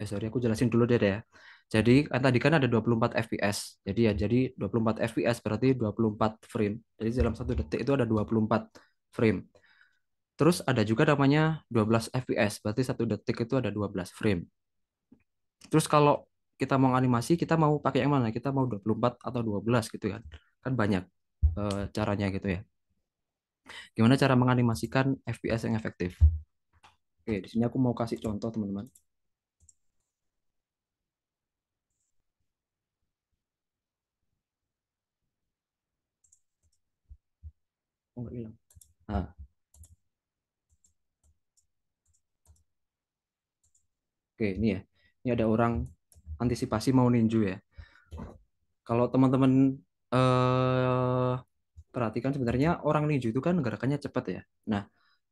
eh, sorry aku jelasin dulu deh ya jadi kan tadi kan ada 24 fps. Jadi ya jadi 24 fps berarti 24 frame. Jadi dalam satu detik itu ada 24 frame. Terus ada juga namanya 12 fps, berarti satu detik itu ada 12 frame. Terus kalau kita mau animasi, kita mau pakai yang mana? Kita mau 24 atau 12 gitu kan. Kan banyak e, caranya gitu ya. Gimana cara menganimasikan FPS yang efektif? Oke, di sini aku mau kasih contoh teman-teman. Oh, iya. nggak hilang oke ini ya ini ada orang antisipasi mau ninju ya kalau teman-teman eh, perhatikan sebenarnya orang ninju itu kan gerakannya cepat ya nah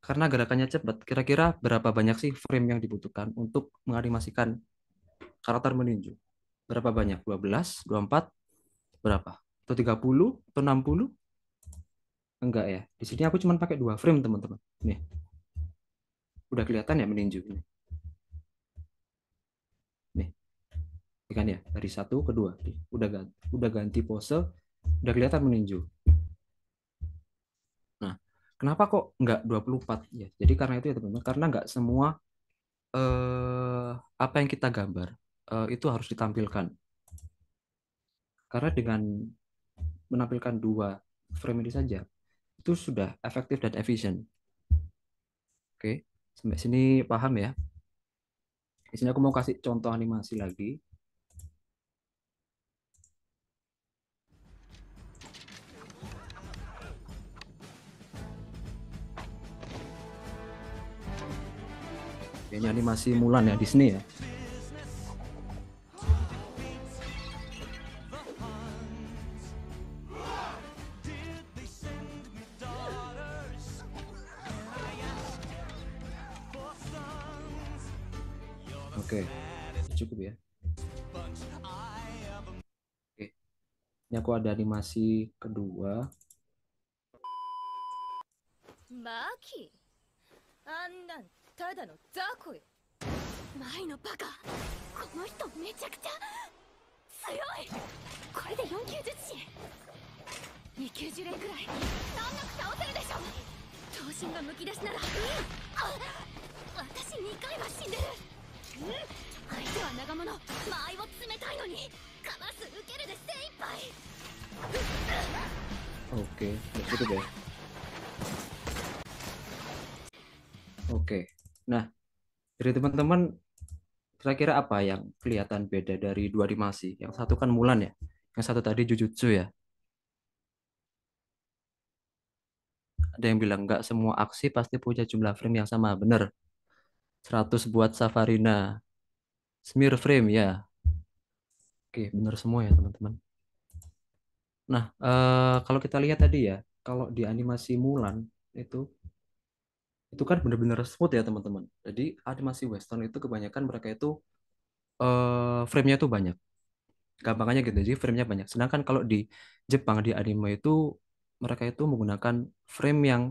karena gerakannya cepat kira-kira berapa banyak sih frame yang dibutuhkan untuk menganimasikan karakter meninju berapa banyak 12 24 berapa atau 30 atau 60 enggak ya di sini aku cuma pakai dua frame teman-teman nih udah kelihatan ya meninju ini nih ikan ya dari satu ke dua udah ganti, udah ganti pose udah kelihatan meninju nah kenapa kok puluh 24 ya jadi karena itu ya teman-teman karena enggak semua eh, apa yang kita gambar uh, itu harus ditampilkan karena dengan menampilkan dua frame ini saja itu sudah efektif dan efisien. Oke, sampai sini paham ya? Di sini aku mau kasih contoh animasi lagi. Ini animasi Mulan ya di sini ya. Oke, cukup ya. Oke, ini aku ada animasi kedua. Maki, a n a n tada no zako Mai no baka, kono hito mechakucha tsuyoi. Kore de 4級術師。2級呪霊くらい難なく倒せるでしょ。頭身がむき出しなら、私2回は死んでる。Oke, okay, cukup ya. Oke, okay. nah dari teman-teman kira-kira apa yang kelihatan beda dari dua animasi? Yang satu kan Mulan ya, yang satu tadi Jujutsu ya. Ada yang bilang nggak semua aksi pasti punya jumlah frame yang sama, bener? 100 buat Safarina. Smear frame ya. Oke, benar semua ya, teman-teman. Nah, eh, kalau kita lihat tadi ya, kalau di animasi Mulan itu itu kan benar-benar smooth ya, teman-teman. Jadi animasi western itu kebanyakan mereka itu eh, frame-nya tuh banyak. Gampangnya gitu, jadi frame-nya banyak. Sedangkan kalau di Jepang di anime itu mereka itu menggunakan frame yang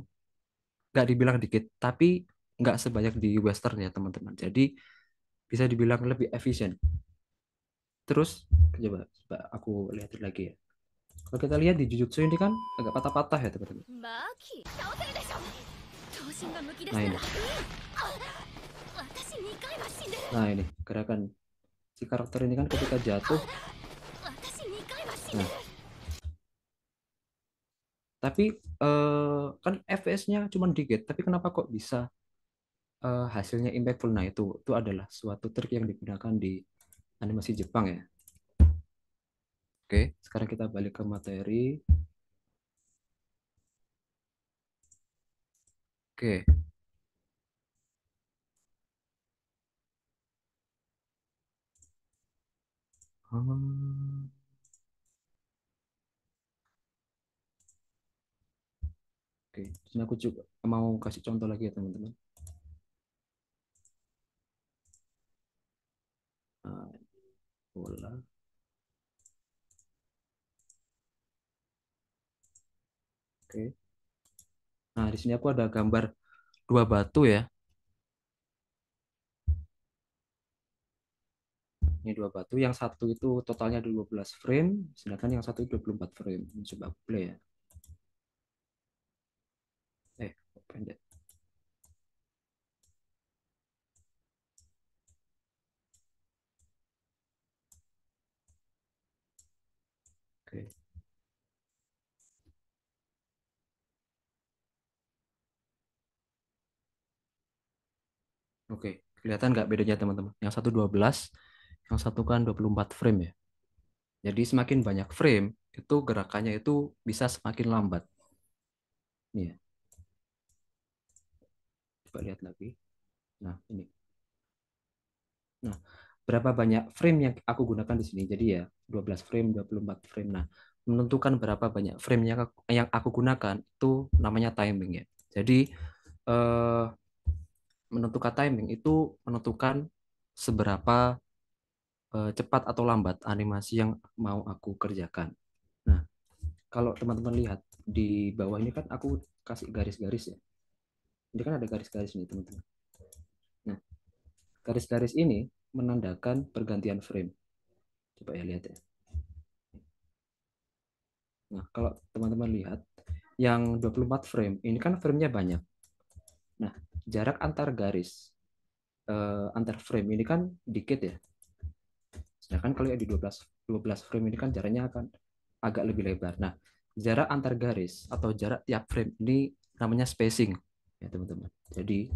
nggak dibilang dikit, tapi nggak sebanyak di western ya teman-teman jadi bisa dibilang lebih efisien terus coba, coba aku lihat lagi ya kalau kita lihat di Jujutsu ini kan agak patah-patah ya teman-teman nah ini nah ini gerakan si karakter ini kan ketika jatuh nah tapi uh, kan FS-nya cuma dikit tapi kenapa kok bisa uh, hasilnya impactful. Nah, itu itu adalah suatu trik yang digunakan di animasi Jepang ya. Oke, sekarang kita balik ke materi. Oke. Hmm. Oke, sini aku juga mau kasih contoh lagi ya teman-teman. bola oke nah di sini aku ada gambar dua batu ya ini dua batu yang satu itu totalnya ada 12 frame sedangkan yang satu 24 frame ini coba play ya eh pendek Oke. Okay. Oke, okay. kelihatan nggak bedanya teman-teman? Yang satu 12, yang satu kan 24 frame ya. Jadi semakin banyak frame, itu gerakannya itu bisa semakin lambat. Nih ya. Coba lihat lagi. Nah, ini. Nah, berapa banyak frame yang aku gunakan di sini. Jadi ya 12 frame, 24 frame. Nah, menentukan berapa banyak frame yang aku, yang aku gunakan itu namanya timing ya. Jadi eh, menentukan timing itu menentukan seberapa eh, cepat atau lambat animasi yang mau aku kerjakan. Nah, kalau teman-teman lihat di bawah ini kan aku kasih garis-garis ya. Ini kan ada garis-garis nih teman-teman. Nah, garis-garis ini menandakan pergantian frame. Coba ya lihat ya. Nah, kalau teman-teman lihat yang 24 frame, ini kan framenya banyak. Nah, jarak antar garis eh, antar frame ini kan dikit ya. Sedangkan kalau yang di 12 12 frame ini kan jaraknya akan agak lebih lebar. Nah, jarak antar garis atau jarak tiap frame ini namanya spacing ya, teman-teman. Jadi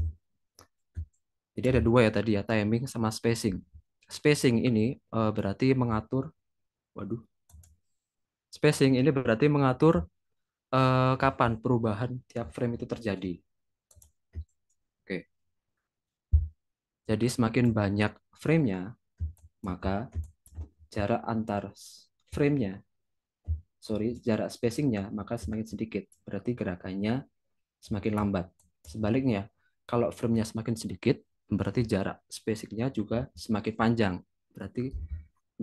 jadi ada dua ya tadi ya, timing sama spacing. Spacing ini uh, berarti mengatur, waduh, spacing ini berarti mengatur uh, kapan perubahan tiap frame itu terjadi. Oke. Jadi semakin banyak framenya, maka jarak antar framenya, sorry, jarak spacingnya, maka semakin sedikit. Berarti gerakannya semakin lambat. Sebaliknya, kalau framenya semakin sedikit, berarti jarak spesifiknya juga semakin panjang berarti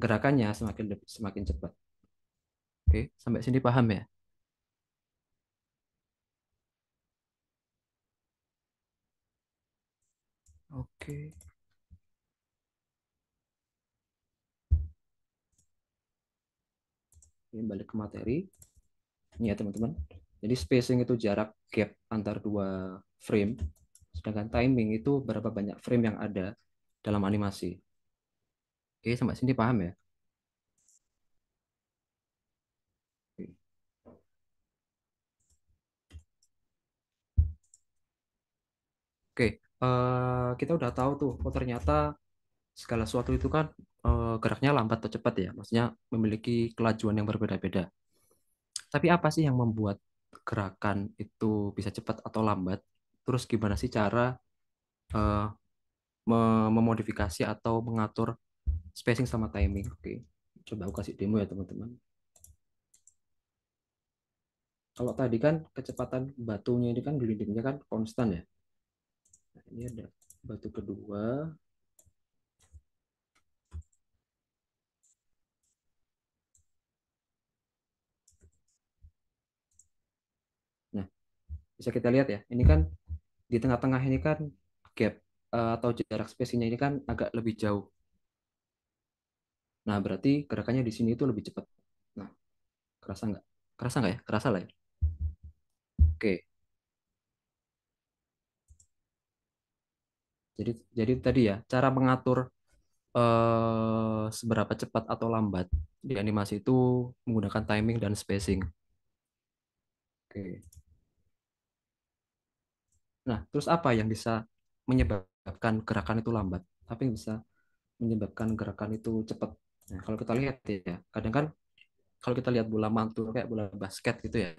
gerakannya semakin semakin cepat oke sampai sini paham ya Oke. Ini balik ke materi. Ini ya teman-teman. Jadi spacing itu jarak gap antar dua frame. Sedangkan timing itu berapa banyak frame yang ada dalam animasi. Oke, sampai sini paham ya? Oke, eh, kita udah tahu tuh, oh ternyata segala sesuatu itu kan eh, geraknya lambat atau cepat ya, maksudnya memiliki kelajuan yang berbeda-beda. Tapi apa sih yang membuat gerakan itu bisa cepat atau lambat? terus gimana sih cara uh, memodifikasi atau mengatur spacing sama timing oke coba aku kasih demo ya teman-teman kalau tadi kan kecepatan batunya ini kan gelindingnya kan konstan ya nah, ini ada batu kedua nah, bisa kita lihat ya. Ini kan di tengah-tengah ini kan gap uh, atau jarak spesinya ini kan agak lebih jauh. Nah, berarti gerakannya di sini itu lebih cepat. Nah, kerasa nggak? Kerasa nggak ya? Kerasa lah ya. Oke. Jadi, jadi tadi ya, cara mengatur eh, seberapa cepat atau lambat di animasi itu menggunakan timing dan spacing. Oke. Nah, terus apa yang bisa menyebabkan gerakan itu lambat? Apa yang bisa menyebabkan gerakan itu cepat? Nah, kalau kita lihat ya, kadang kan kalau kita lihat bola mantul kayak bola basket gitu ya.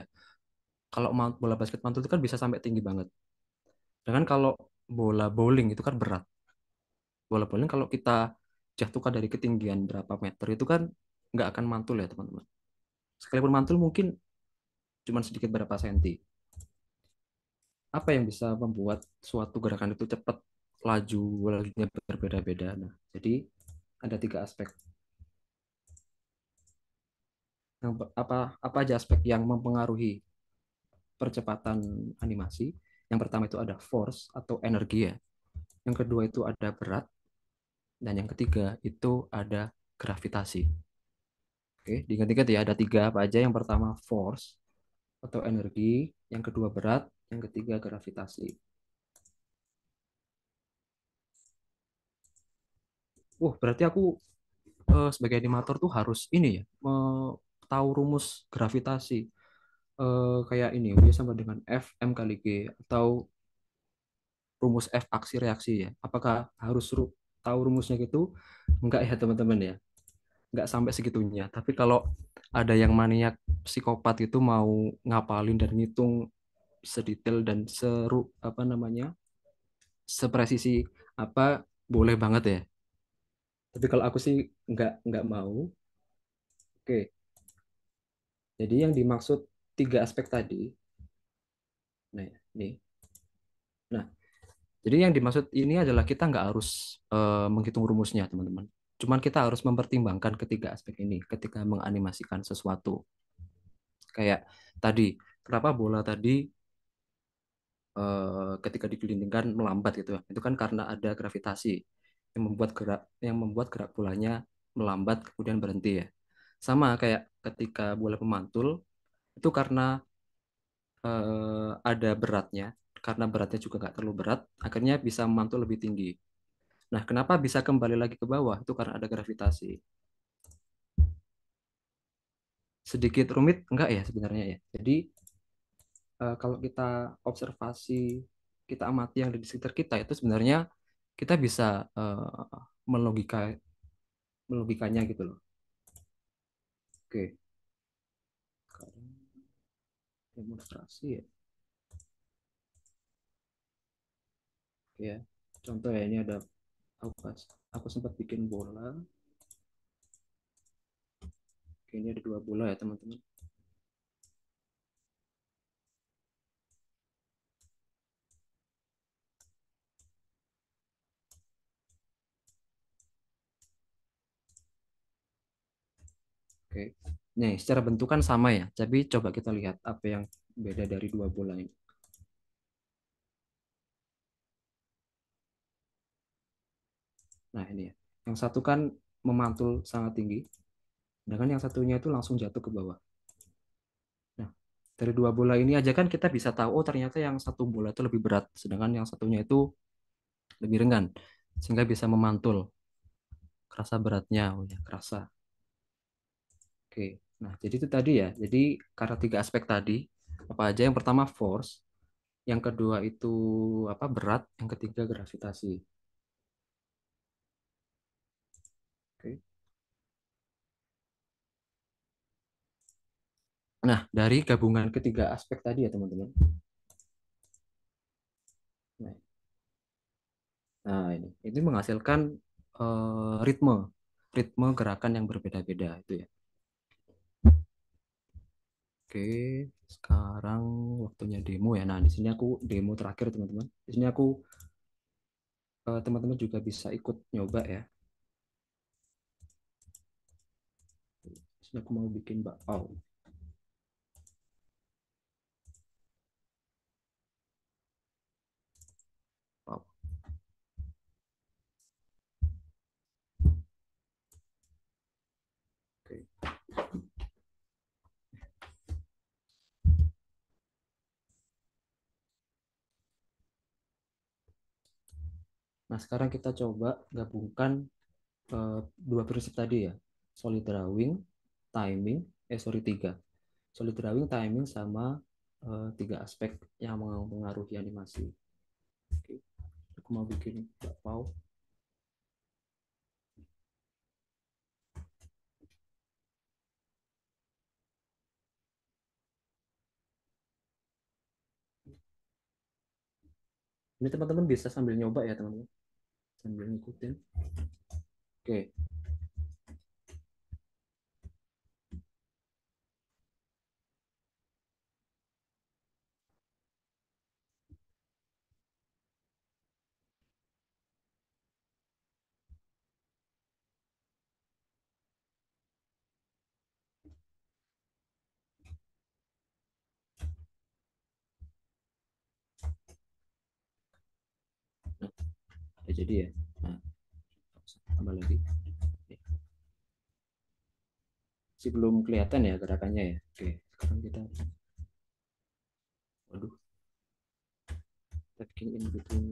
Kalau bola basket mantul itu kan bisa sampai tinggi banget. Dengan kalau bola bowling itu kan berat. Bola bowling kalau kita jatuhkan dari ketinggian berapa meter itu kan nggak akan mantul ya teman-teman. Sekalipun mantul mungkin cuma sedikit berapa senti apa yang bisa membuat suatu gerakan itu cepat laju lajunya berbeda-beda. Nah, jadi ada tiga aspek. Yang apa apa aja aspek yang mempengaruhi percepatan animasi? Yang pertama itu ada force atau energi ya. Yang kedua itu ada berat dan yang ketiga itu ada gravitasi. Oke, diingat-ingat ya ada tiga apa aja. Yang pertama force atau energi, yang kedua berat, yang ketiga gravitasi. Wah, berarti aku eh, sebagai animator tuh harus ini ya, tahu rumus gravitasi. Eh, kayak ini, dia ya, sama dengan F, M kali G. Atau rumus F aksi reaksi ya. Apakah harus ru tahu rumusnya gitu? Enggak ya teman-teman ya. Enggak sampai segitunya. Tapi kalau ada yang maniak psikopat itu mau ngapalin dan ngitung sedetail dan seru apa namanya sepresisi apa boleh banget ya tapi kalau aku sih nggak nggak mau oke jadi yang dimaksud tiga aspek tadi nah ini nah jadi yang dimaksud ini adalah kita nggak harus uh, menghitung rumusnya teman-teman cuman kita harus mempertimbangkan ketiga aspek ini ketika menganimasikan sesuatu kayak tadi kenapa bola tadi Eh, ketika digelindingkan melambat gitu ya. Itu kan karena ada gravitasi yang membuat gerak yang membuat gerak bolanya melambat kemudian berhenti ya. Sama kayak ketika bola pemantul itu karena eh, ada beratnya, karena beratnya juga nggak terlalu berat, akhirnya bisa memantul lebih tinggi. Nah, kenapa bisa kembali lagi ke bawah? Itu karena ada gravitasi. Sedikit rumit enggak ya sebenarnya ya. Jadi uh, kalau kita observasi, kita amati yang ada di sekitar kita itu sebenarnya kita bisa uh, eh, melogika melogikanya gitu loh. Oke. Demonstrasi ya. Oke ya. Contoh ya ini ada aku aku sempat bikin bola. Oke, ini ada dua bola ya, teman-teman. Oke. Nih, secara bentukan sama ya, tapi coba kita lihat apa yang beda dari dua bola ini. Nah, ini ya. Yang satu kan memantul sangat tinggi, sedangkan yang satunya itu langsung jatuh ke bawah. Nah, dari dua bola ini aja kan kita bisa tahu, oh ternyata yang satu bola itu lebih berat, sedangkan yang satunya itu lebih ringan, sehingga bisa memantul. Kerasa beratnya, oh ya, kerasa. Oke. Nah, jadi itu tadi ya. Jadi karena tiga aspek tadi, apa aja? Yang pertama force, yang kedua itu apa? berat, yang ketiga gravitasi. Oke. Nah, dari gabungan ketiga aspek tadi ya, teman-teman. Nah, nah ini ini menghasilkan uh, ritme, ritme gerakan yang berbeda-beda itu ya. Oke, sekarang waktunya demo ya. Nah, di sini aku demo terakhir, teman-teman. Di sini aku eh, teman-teman juga bisa ikut nyoba ya. Di sini aku mau bikin bakpao. Nah, sekarang kita coba gabungkan uh, dua prinsip tadi ya. Solid drawing, timing, eh sorry tiga. Solid drawing, timing, sama uh, tiga aspek yang mempengaruhi animasi. Oke, aku mau bikin bakpao. Ini teman-teman bisa sambil nyoba ya teman-teman. También escuchen que jadi ya nah, tambah lagi Si belum kelihatan ya gerakannya ya oke sekarang kita waduh kita bikin in between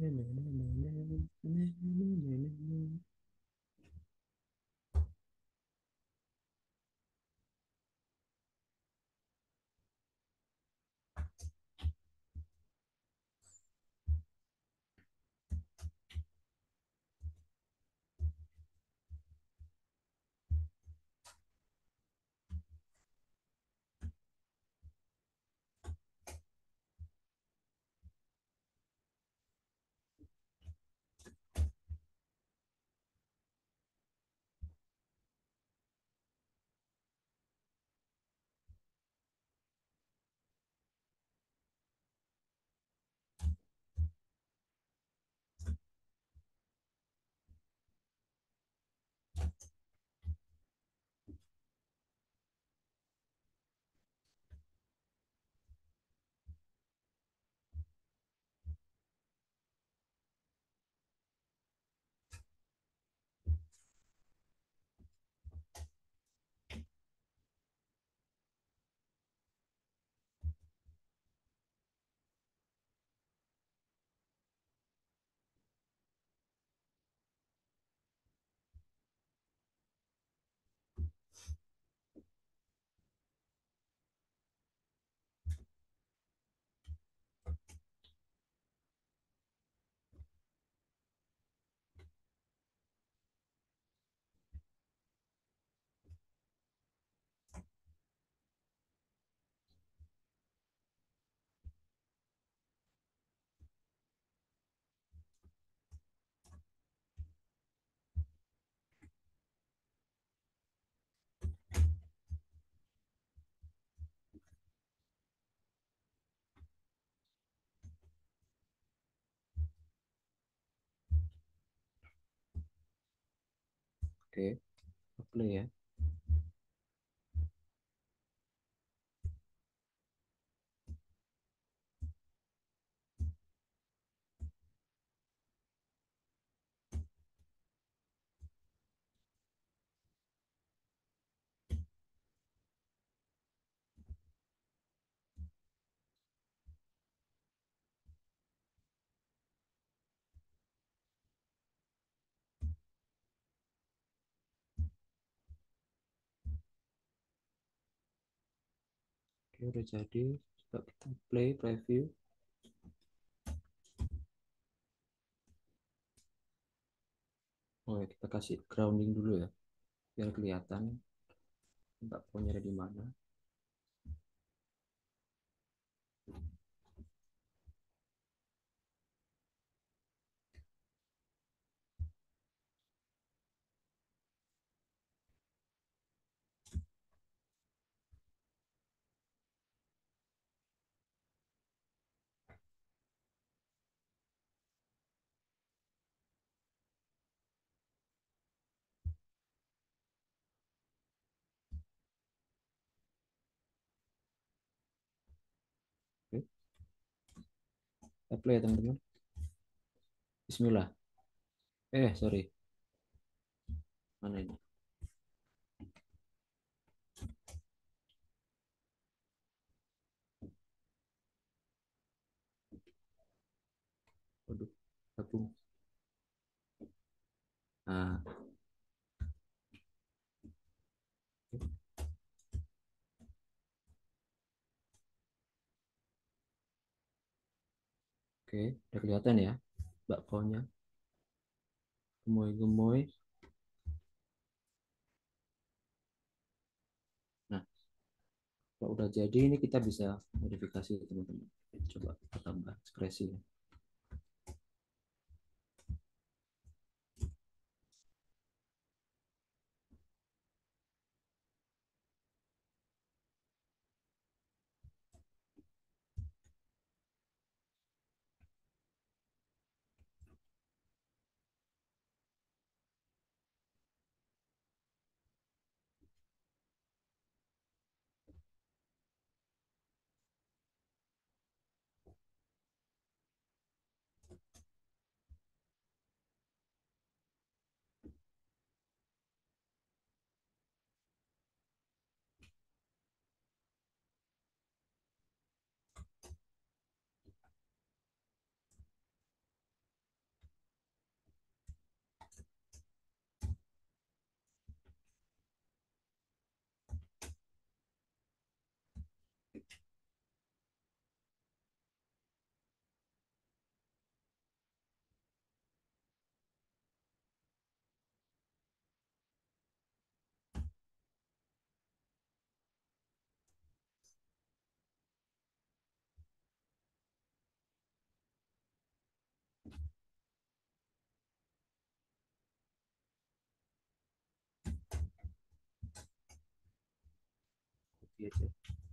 Mm-hmm. Oke. Okay. Apply ya. Oke, udah jadi. Coba kita play preview. Oke kita kasih grounding dulu ya, biar kelihatan tidak punya di mana. Apply ya teman-teman. Bismillah. Eh, sorry. Mana ini? Waduh, gabung. Ah. Oke, udah kelihatan ya bakpaunya. Gemoy-gemoy. Nah, kalau udah jadi ini kita bisa modifikasi teman-teman. Coba kita tambah ekspresinya. सकती है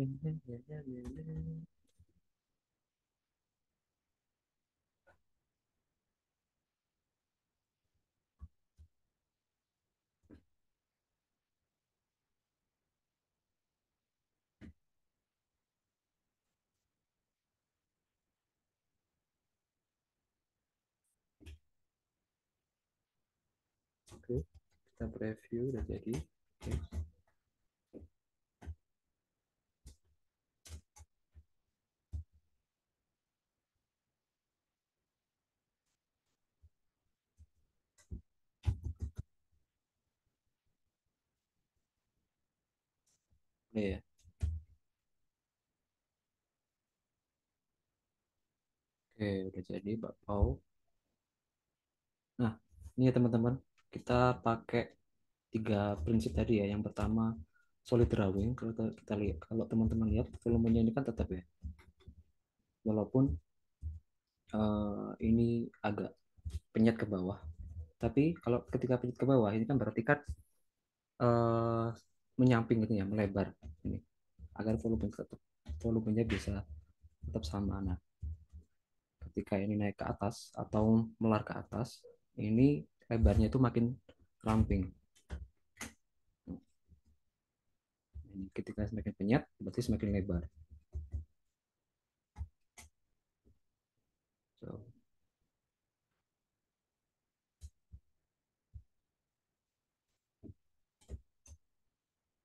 Oke, okay. kita preview udah jadi. Oke. Oke, udah jadi bakpao. Nah, ini ya teman-teman, kita pakai tiga prinsip tadi ya. Yang pertama, solid drawing. Kalau kita lihat, kalau teman-teman lihat, volumenya ini kan tetap ya. Walaupun uh, ini agak penyet ke bawah. Tapi kalau ketika penyet ke bawah, ini kan berarti kan uh, menyamping gitu ya, melebar. Ini agar volumenya tetap volumenya bisa tetap sama. Nah, ketika ini naik ke atas atau melar ke atas ini lebarnya itu makin ramping ketika semakin penyat berarti semakin lebar oke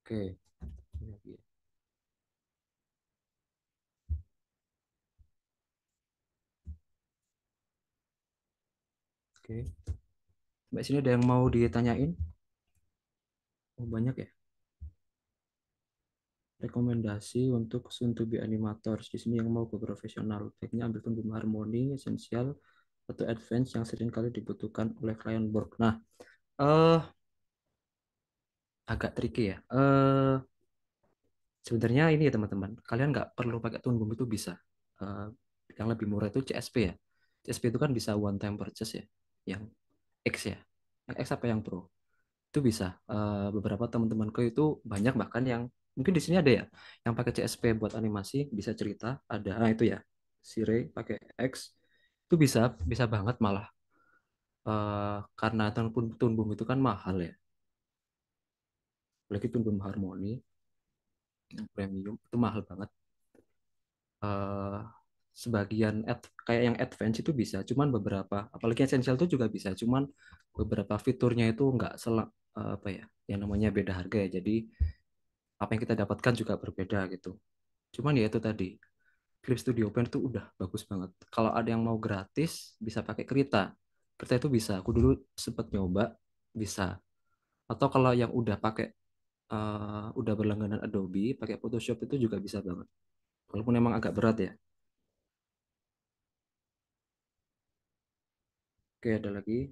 okay. Oke. Mbak sini ada yang mau ditanyain? Oh, banyak ya. Rekomendasi untuk soon to be animators. Di sini yang mau ke profesional. Baiknya ambil pembimbing harmoni, esensial, atau advance yang sering kali dibutuhkan oleh klien work. Nah, eh uh, agak tricky ya. Eh uh, sebenarnya ini ya teman-teman, kalian nggak perlu pakai tunggu itu bisa. Uh, yang lebih murah itu CSP ya. CSP itu kan bisa one time purchase ya yang X ya yang X apa yang Pro itu bisa uh, beberapa teman-temanku itu banyak bahkan yang mungkin di sini ada ya yang pakai CSP buat animasi bisa cerita ada nah itu ya si Ray pakai X itu bisa bisa banget malah uh, karena tanpun tunbum itu kan mahal ya apalagi tunbum harmoni premium itu mahal banget uh, sebagian ad, kayak yang advance itu bisa, cuman beberapa, apalagi essential itu juga bisa, cuman beberapa fiturnya itu enggak selak eh, apa ya, yang namanya beda harga ya. Jadi apa yang kita dapatkan juga berbeda gitu. Cuman ya itu tadi, Clip Studio Pen itu udah bagus banget. Kalau ada yang mau gratis bisa pakai Krita. Krita itu bisa. Aku dulu sempat nyoba bisa. Atau kalau yang udah pakai uh, udah berlangganan Adobe, pakai Photoshop itu juga bisa banget. Walaupun emang agak berat ya, Oke, ada lagi.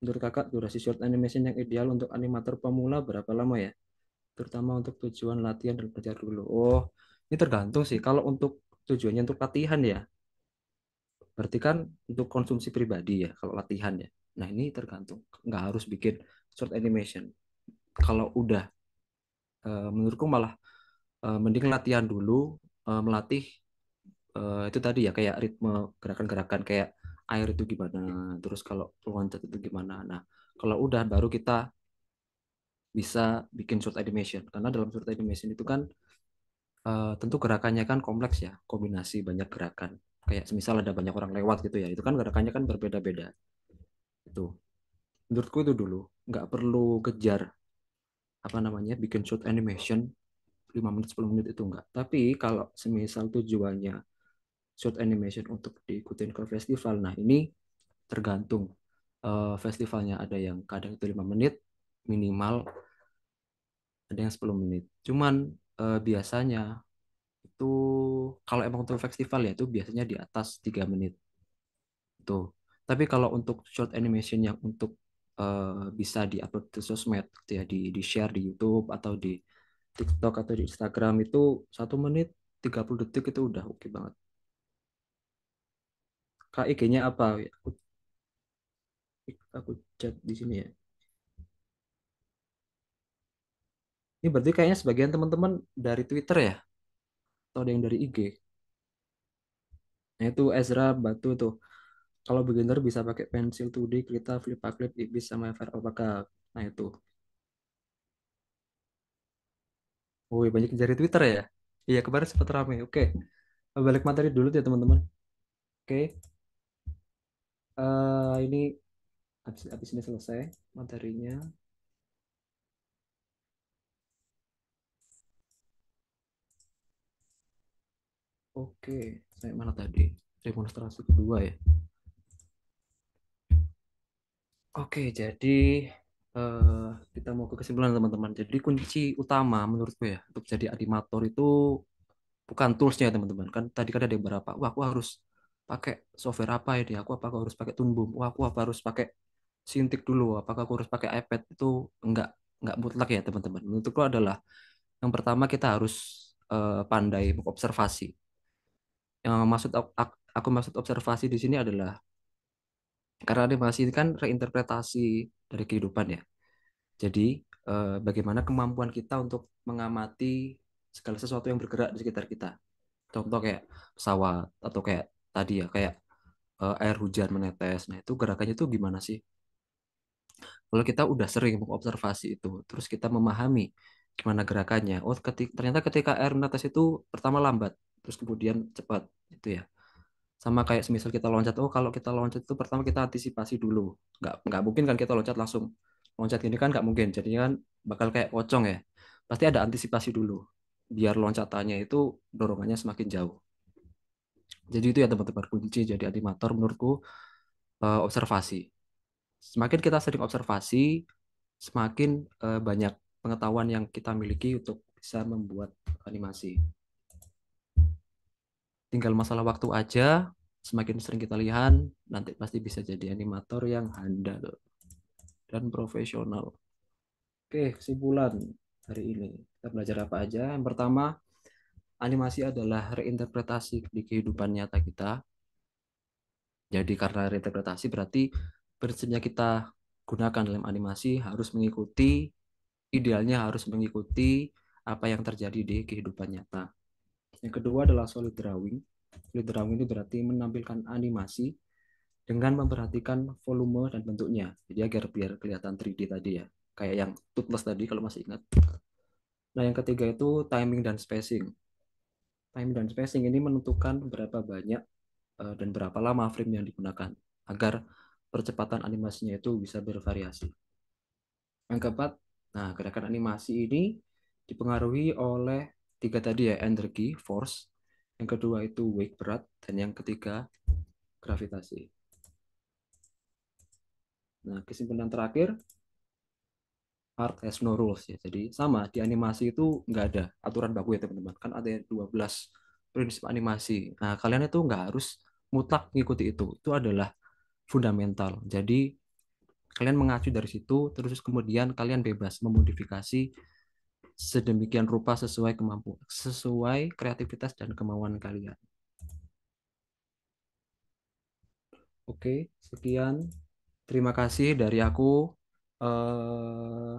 Menurut kakak, durasi short animation yang ideal untuk animator pemula berapa lama ya? Terutama untuk tujuan latihan dan belajar dulu. Oh, ini tergantung sih. Kalau untuk tujuannya untuk latihan ya, berarti kan untuk konsumsi pribadi ya, kalau latihan ya. Nah, ini tergantung. Nggak harus bikin short animation. Kalau udah, eh, menurutku malah eh, mending latihan dulu, eh, melatih itu tadi ya, kayak ritme gerakan-gerakan, kayak air itu gimana terus kalau loncat itu gimana nah kalau udah baru kita bisa bikin short animation karena dalam short animation itu kan uh, tentu gerakannya kan kompleks ya kombinasi banyak gerakan kayak semisal ada banyak orang lewat gitu ya itu kan gerakannya kan berbeda-beda itu menurutku itu dulu nggak perlu kejar apa namanya bikin short animation 5 menit 10 menit itu enggak tapi kalau semisal tujuannya short animation untuk diikutin ke festival. Nah, ini tergantung uh, festivalnya ada yang kadang itu lima menit minimal ada yang 10 menit. Cuman uh, biasanya itu kalau emang untuk festival ya itu biasanya di atas tiga menit. tuh. Tapi kalau untuk short animation yang untuk uh, bisa diupload ke sosmed gitu ya, di di share di YouTube atau di TikTok atau di Instagram itu satu menit 30 detik itu udah oke okay banget KIG-nya apa? Aku aku chat di sini ya. Ini berarti kayaknya sebagian teman-teman dari Twitter ya? Atau ada yang dari IG? Nah itu Ezra Batu tuh. Kalau beginner bisa pakai pensil 2D, flip Flipaklip, Ibis, sama FR Alpaca. Nah itu. Woi oh, iya, banyak dari Twitter ya? Iya, kemarin sempat rame. Oke. Balik materi dulu ya, teman-teman. Oke uh, ini habis, habis ini selesai materinya. Oke, saya mana tadi? Demonstrasi kedua ya. Oke, jadi uh, kita mau ke kesimpulan teman-teman. Jadi kunci utama menurutku ya untuk jadi animator itu bukan toolsnya teman-teman. Kan tadi kan ada beberapa. Wah, aku harus pakai software apa ya ini aku apa harus pakai tumbum wah aku apa harus pakai sintik dulu apakah aku harus pakai iPad itu enggak enggak mutlak ya teman-teman menurutku adalah yang pertama kita harus uh, pandai mengobservasi yang maksud aku, maksud observasi di sini adalah karena animasi kan reinterpretasi dari kehidupan ya jadi uh, bagaimana kemampuan kita untuk mengamati segala sesuatu yang bergerak di sekitar kita contoh kayak pesawat atau kayak tadi ya kayak uh, air hujan menetes. Nah, itu gerakannya tuh gimana sih? Kalau kita udah sering mengobservasi itu, terus kita memahami gimana gerakannya. Oh, ketika, ternyata ketika air menetes itu pertama lambat, terus kemudian cepat itu ya. Sama kayak semisal kita loncat, oh kalau kita loncat itu pertama kita antisipasi dulu. Nggak, nggak mungkin kan kita loncat langsung. Loncat ini kan nggak mungkin, Jadi kan bakal kayak pocong ya. Pasti ada antisipasi dulu, biar loncatannya itu dorongannya semakin jauh. Jadi itu ya teman-teman kunci. Jadi animator menurutku uh, observasi. Semakin kita sering observasi, semakin uh, banyak pengetahuan yang kita miliki untuk bisa membuat animasi. Tinggal masalah waktu aja, semakin sering kita lihat, nanti pasti bisa jadi animator yang handal dan profesional. Oke, kesimpulan hari ini. Kita belajar apa aja? Yang pertama, animasi adalah reinterpretasi di kehidupan nyata kita. Jadi karena reinterpretasi berarti prinsipnya kita gunakan dalam animasi harus mengikuti idealnya harus mengikuti apa yang terjadi di kehidupan nyata. Yang kedua adalah solid drawing. Solid drawing ini berarti menampilkan animasi dengan memperhatikan volume dan bentuknya. Jadi agar biar kelihatan 3D tadi ya. Kayak yang toothless tadi kalau masih ingat. Nah, yang ketiga itu timing dan spacing time dan spacing ini menentukan berapa banyak uh, dan berapa lama frame yang digunakan agar percepatan animasinya itu bisa bervariasi. Yang keempat, nah gerakan animasi ini dipengaruhi oleh tiga tadi ya, energi, force, yang kedua itu weight berat, dan yang ketiga gravitasi. Nah, kesimpulan terakhir, art as no rules ya. Jadi sama di animasi itu nggak ada aturan baku ya teman-teman. Kan ada 12 prinsip animasi. Nah kalian itu nggak harus mutlak mengikuti itu. Itu adalah fundamental. Jadi kalian mengacu dari situ, terus kemudian kalian bebas memodifikasi sedemikian rupa sesuai kemampuan, sesuai kreativitas dan kemauan kalian. Oke, sekian. Terima kasih dari aku uh,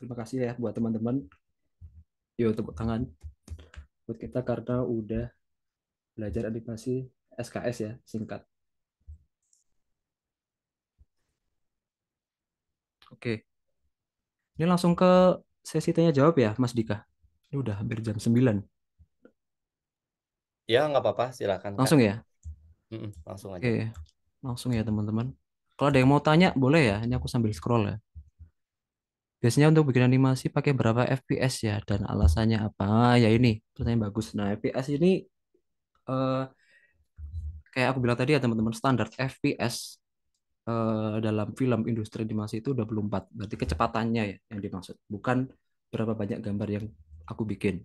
terima kasih ya buat teman-teman yuk tepuk tangan buat kita karena udah belajar animasi SKS ya singkat Oke. Ini langsung ke sesi tanya jawab ya, Mas Dika. Ini udah hampir jam 9. Ya, nggak apa-apa, silakan. Langsung Kak. ya? Mm -mm, langsung aja. Oke, langsung ya teman-teman. Kalau ada yang mau tanya, boleh ya. Ini aku sambil scroll ya. Biasanya untuk bikin animasi pakai berapa FPS ya dan alasannya apa? Ah, ya ini pertanyaan bagus. Nah FPS ini uh, kayak aku bilang tadi ya teman-teman standar FPS uh, eh, dalam film industri animasi itu 24. Berarti kecepatannya ya yang dimaksud, bukan berapa banyak gambar yang aku bikin.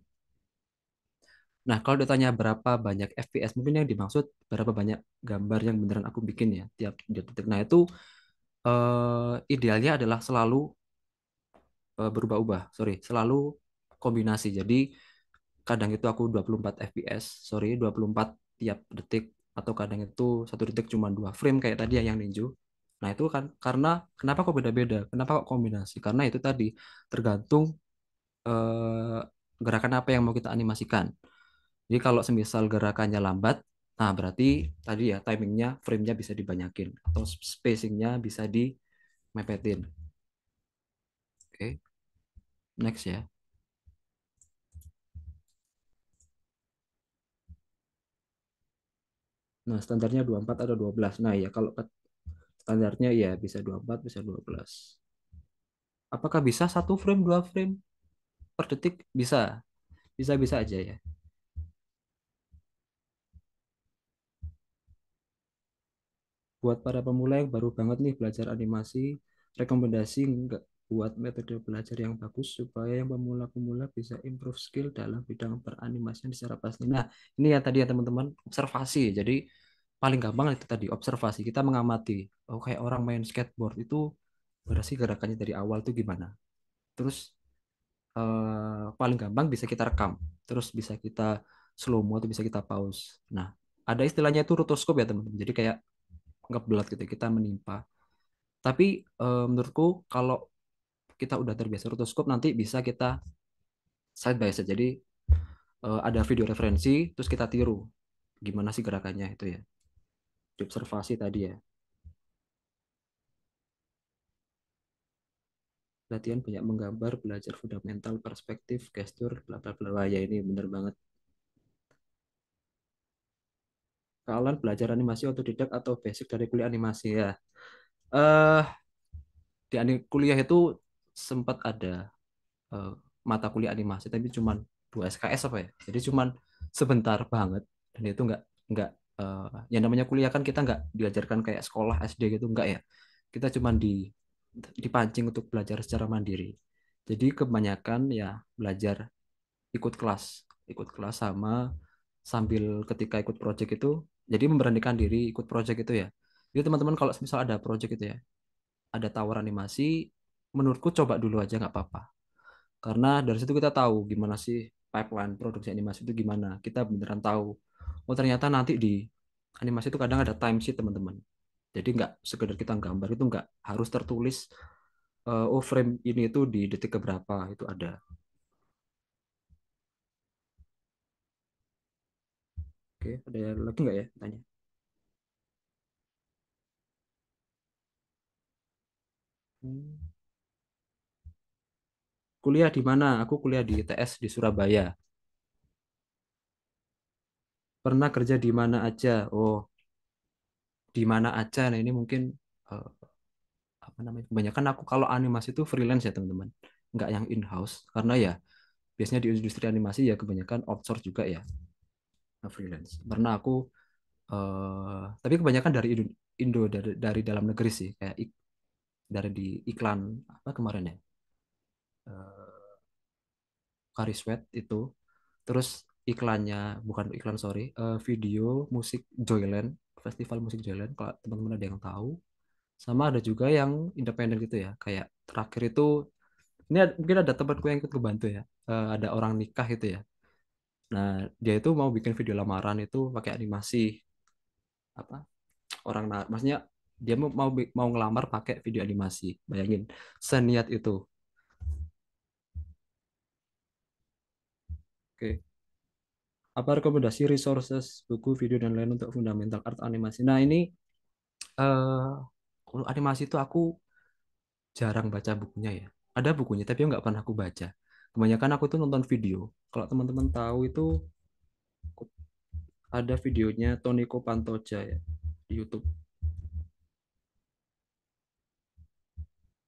Nah, kalau ditanya berapa banyak FPS, mungkin yang dimaksud berapa banyak gambar yang beneran aku bikin ya tiap detik. Nah, itu uh, idealnya adalah selalu uh, berubah-ubah, sorry, selalu kombinasi. Jadi kadang itu aku 24 FPS, sorry, 24 tiap detik atau kadang itu satu detik cuma dua frame kayak tadi ya yang ninju. Nah, itu kan karena kenapa kok beda-beda? Kenapa kok kombinasi? Karena itu tadi tergantung uh, gerakan apa yang mau kita animasikan. Jadi kalau semisal gerakannya lambat, nah berarti hmm. tadi ya timingnya, frame-nya bisa dibanyakin atau spacing-nya bisa dimepetin. Oke, okay. next ya. Nah, standarnya 24 atau 12. Nah, ya kalau standarnya ya bisa 24, bisa 12. Apakah bisa satu frame, dua frame per detik? Bisa. Bisa-bisa aja ya. buat para pemula yang baru banget nih belajar animasi, rekomendasi nggak buat metode belajar yang bagus supaya yang pemula-pemula bisa improve skill dalam bidang beranimasi secara pasti. Nah, ini ya tadi ya teman-teman, observasi. Jadi paling gampang itu tadi observasi. Kita mengamati, oh kayak orang main skateboard itu berarti gerakannya dari awal tuh gimana. Terus eh, paling gampang bisa kita rekam. Terus bisa kita slow mo atau bisa kita pause. Nah, ada istilahnya itu rotoskop ya teman-teman. Jadi kayak ngebelat gitu ya, kita menimpa tapi eh, menurutku kalau kita udah terbiasa rotoskop nanti bisa kita side by side jadi eh, ada video referensi terus kita tiru gimana sih gerakannya itu ya diobservasi tadi ya latihan banyak menggambar, belajar fundamental, perspektif, gestur, bla bla bla. ya ini bener banget. kalian belajar animasi otodidak atau basic dari kuliah animasi ya. Uh, di kuliah itu sempat ada uh, mata kuliah animasi tapi cuma dua SKS apa ya. Jadi cuma sebentar banget dan itu nggak nggak uh, yang namanya kuliah kan kita nggak diajarkan kayak sekolah SD gitu nggak ya. Kita cuma di dipancing untuk belajar secara mandiri. Jadi kebanyakan ya belajar ikut kelas, ikut kelas sama sambil ketika ikut project itu jadi memberanikan diri ikut project itu ya jadi teman-teman kalau misal ada project itu ya ada tawaran animasi menurutku coba dulu aja nggak apa-apa karena dari situ kita tahu gimana sih pipeline produksi animasi itu gimana kita beneran tahu oh ternyata nanti di animasi itu kadang ada time sheet teman-teman jadi nggak sekedar kita gambar itu nggak harus tertulis eh, oh frame ini itu di detik keberapa itu ada Oke, ada lagi nggak ya tanya? Kuliah di mana? Aku kuliah di ITS di Surabaya. Pernah kerja di mana aja? Oh, di mana aja? Nah, ini mungkin uh, apa namanya? Kebanyakan aku kalau animasi itu freelance ya, teman-teman. Nggak yang in-house karena ya biasanya di industri animasi ya kebanyakan outsource juga ya. Uh, freelance karena aku uh, tapi kebanyakan dari Indo, Indo dari, dari dalam negeri sih kayak ik, dari di iklan apa kemarin ya uh, itu terus iklannya bukan iklan sorry uh, video musik Joyland festival musik Joyland kalau teman-teman ada yang tahu sama ada juga yang independen gitu ya kayak terakhir itu ini mungkin ada tempatku yang ikut kebantu ya uh, ada orang nikah gitu ya Nah, dia itu mau bikin video lamaran itu pakai animasi apa? Orang maksudnya dia mau mau, ngelamar pakai video animasi. Bayangin, seniat itu. Oke. Apa rekomendasi resources, buku, video dan lain untuk fundamental art animasi? Nah, ini eh uh, animasi itu aku jarang baca bukunya ya. Ada bukunya tapi nggak pernah aku baca kebanyakan aku tuh nonton video kalau teman-teman tahu itu ada videonya Toniko Pantoja ya di YouTube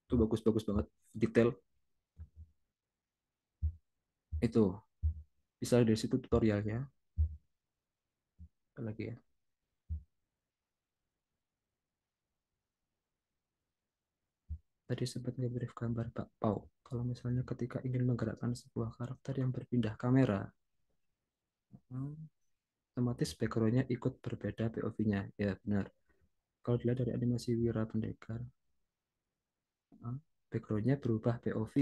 itu bagus-bagus banget detail itu bisa dari situ tutorialnya Apa lagi ya tadi sempat nge-brief gambar Pau kalau misalnya ketika ingin menggerakkan sebuah karakter yang berpindah kamera hmm, otomatis backgroundnya ikut berbeda POV-nya ya benar kalau dilihat dari animasi Wira Pendekar hmm, backgroundnya berubah POV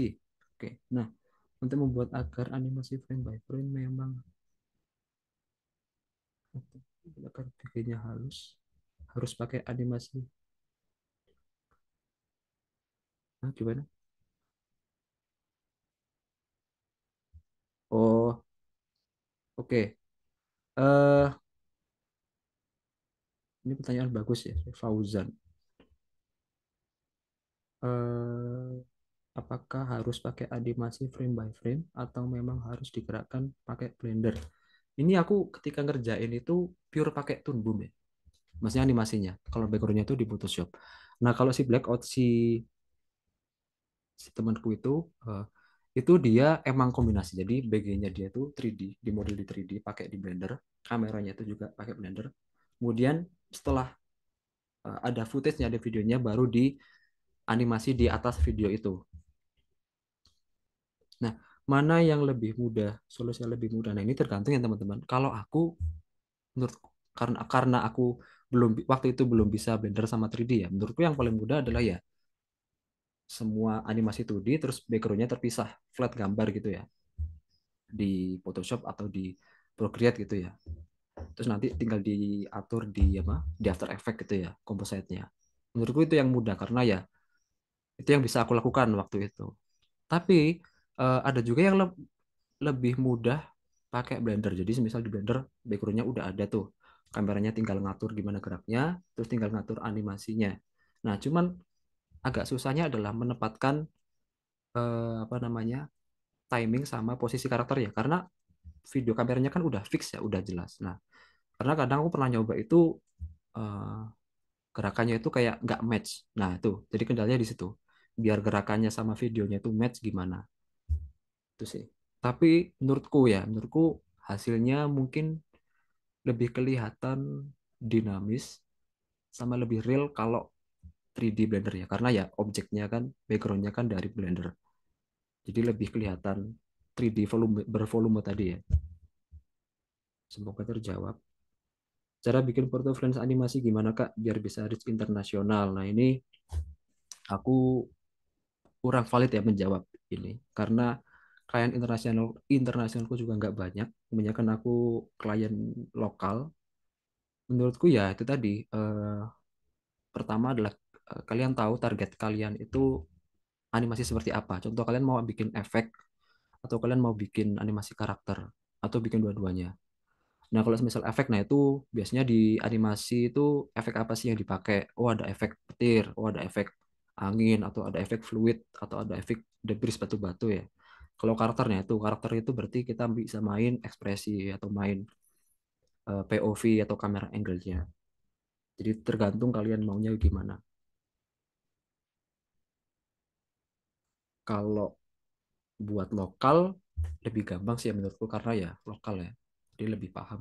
oke nah untuk membuat agar animasi frame by frame memang agar bikinnya halus harus pakai animasi nah, gimana Oke. Uh, ini pertanyaan bagus ya, Fauzan. Uh, apakah harus pakai animasi frame by frame atau memang harus digerakkan pakai Blender? Ini aku ketika ngerjain itu pure pakai Toon Boom ya. Maksudnya animasinya. Kalau backgroundnya itu di Photoshop. Nah kalau si Blackout si si temanku itu uh, itu dia emang kombinasi. Jadi BG-nya dia itu 3D, di model di 3D pakai di Blender, kameranya itu juga pakai Blender. Kemudian setelah eh, ada footage-nya, ada videonya baru di animasi di atas video itu. Nah, mana yang lebih mudah? Solusi yang lebih mudah. Nah, ini tergantung ya teman-teman. Kalau aku menurut karena karena aku belum waktu itu belum bisa Blender sama 3D ya. Menurutku yang paling mudah adalah ya semua animasi 2D terus backgroundnya terpisah flat gambar gitu ya di Photoshop atau di Procreate gitu ya terus nanti tinggal diatur di apa di After Effects gitu ya composite-nya menurutku itu yang mudah karena ya itu yang bisa aku lakukan waktu itu tapi eh, ada juga yang le lebih mudah pakai Blender jadi misal di Blender backgroundnya udah ada tuh kameranya tinggal ngatur gimana geraknya terus tinggal ngatur animasinya nah cuman agak susahnya adalah menempatkan eh, apa namanya timing sama posisi karakter ya karena video kameranya kan udah fix ya udah jelas nah karena kadang aku pernah nyoba itu eh, gerakannya itu kayak nggak match nah itu jadi kendalanya di situ biar gerakannya sama videonya itu match gimana itu sih tapi menurutku ya menurutku hasilnya mungkin lebih kelihatan dinamis sama lebih real kalau 3D Blender ya karena ya objeknya kan backgroundnya kan dari Blender jadi lebih kelihatan 3D volume, bervolume tadi ya semoga terjawab cara bikin portfolio animasi gimana kak biar bisa reach internasional nah ini aku kurang valid ya menjawab ini karena klien internasional internasionalku juga nggak banyak kebanyakan aku klien lokal menurutku ya itu tadi eh, pertama adalah Eh, kalian tahu target kalian itu animasi seperti apa. Contoh kalian mau bikin efek atau kalian mau bikin animasi karakter atau bikin dua-duanya. Nah, kalau misal efek nah itu biasanya di animasi itu efek apa sih yang dipakai? Oh, ada efek petir, oh ada efek angin atau ada efek fluid atau ada efek debris batu-batu ya. Kalau karakternya itu karakter itu berarti kita bisa main ekspresi atau main eh, POV atau kamera angle-nya. Jadi tergantung kalian maunya gimana. kalau buat lokal lebih gampang sih ya menurutku karena ya lokal ya jadi lebih paham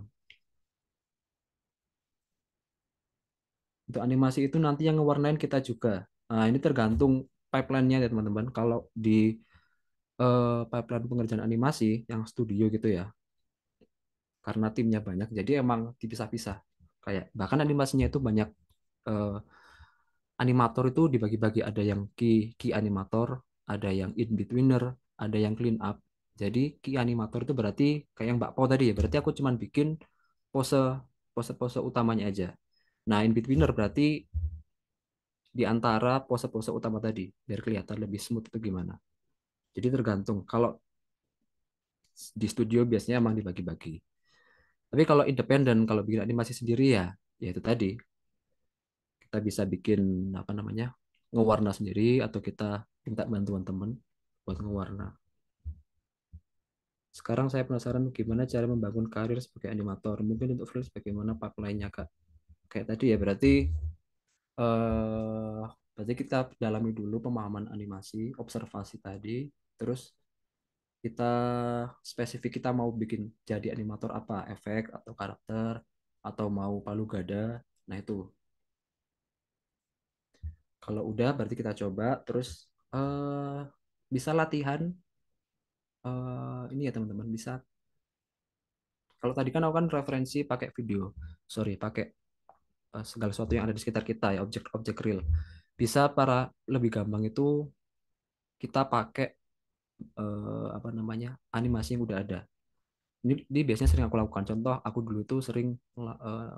untuk animasi itu nanti yang ngewarnain kita juga nah ini tergantung pipeline-nya ya teman-teman kalau di uh, pipeline pengerjaan animasi yang studio gitu ya karena timnya banyak jadi emang dipisah-pisah kayak bahkan animasinya itu banyak uh, animator itu dibagi-bagi ada yang key key animator ada yang in betweener, ada yang clean up. Jadi key animator itu berarti kayak yang Mbak Po tadi ya, berarti aku cuman bikin pose pose-pose utamanya aja. Nah, in betweener berarti di antara pose-pose utama tadi biar kelihatan lebih smooth itu gimana. Jadi tergantung. Kalau di studio biasanya emang dibagi-bagi. Tapi kalau independen, kalau bikin animasi sendiri ya, ya itu tadi. Kita bisa bikin apa namanya? ngewarna sendiri atau kita minta bantuan teman buat ngewarna. Sekarang saya penasaran gimana cara membangun karir sebagai animator. Mungkin untuk freelance bagaimana pipeline lainnya Kak? Kayak tadi ya berarti eh berarti kita dalami dulu pemahaman animasi, observasi tadi, terus kita spesifik kita mau bikin jadi animator apa, efek atau karakter atau mau palu gada. Nah, itu. Kalau udah berarti kita coba terus uh, bisa latihan uh, ini ya teman-teman bisa kalau tadi kan aku kan referensi pakai video sorry pakai uh, segala sesuatu yang ada di sekitar kita ya objek-objek real bisa para lebih gampang itu kita pakai uh, apa namanya animasi yang udah ada ini, ini biasanya sering aku lakukan contoh aku dulu itu sering uh,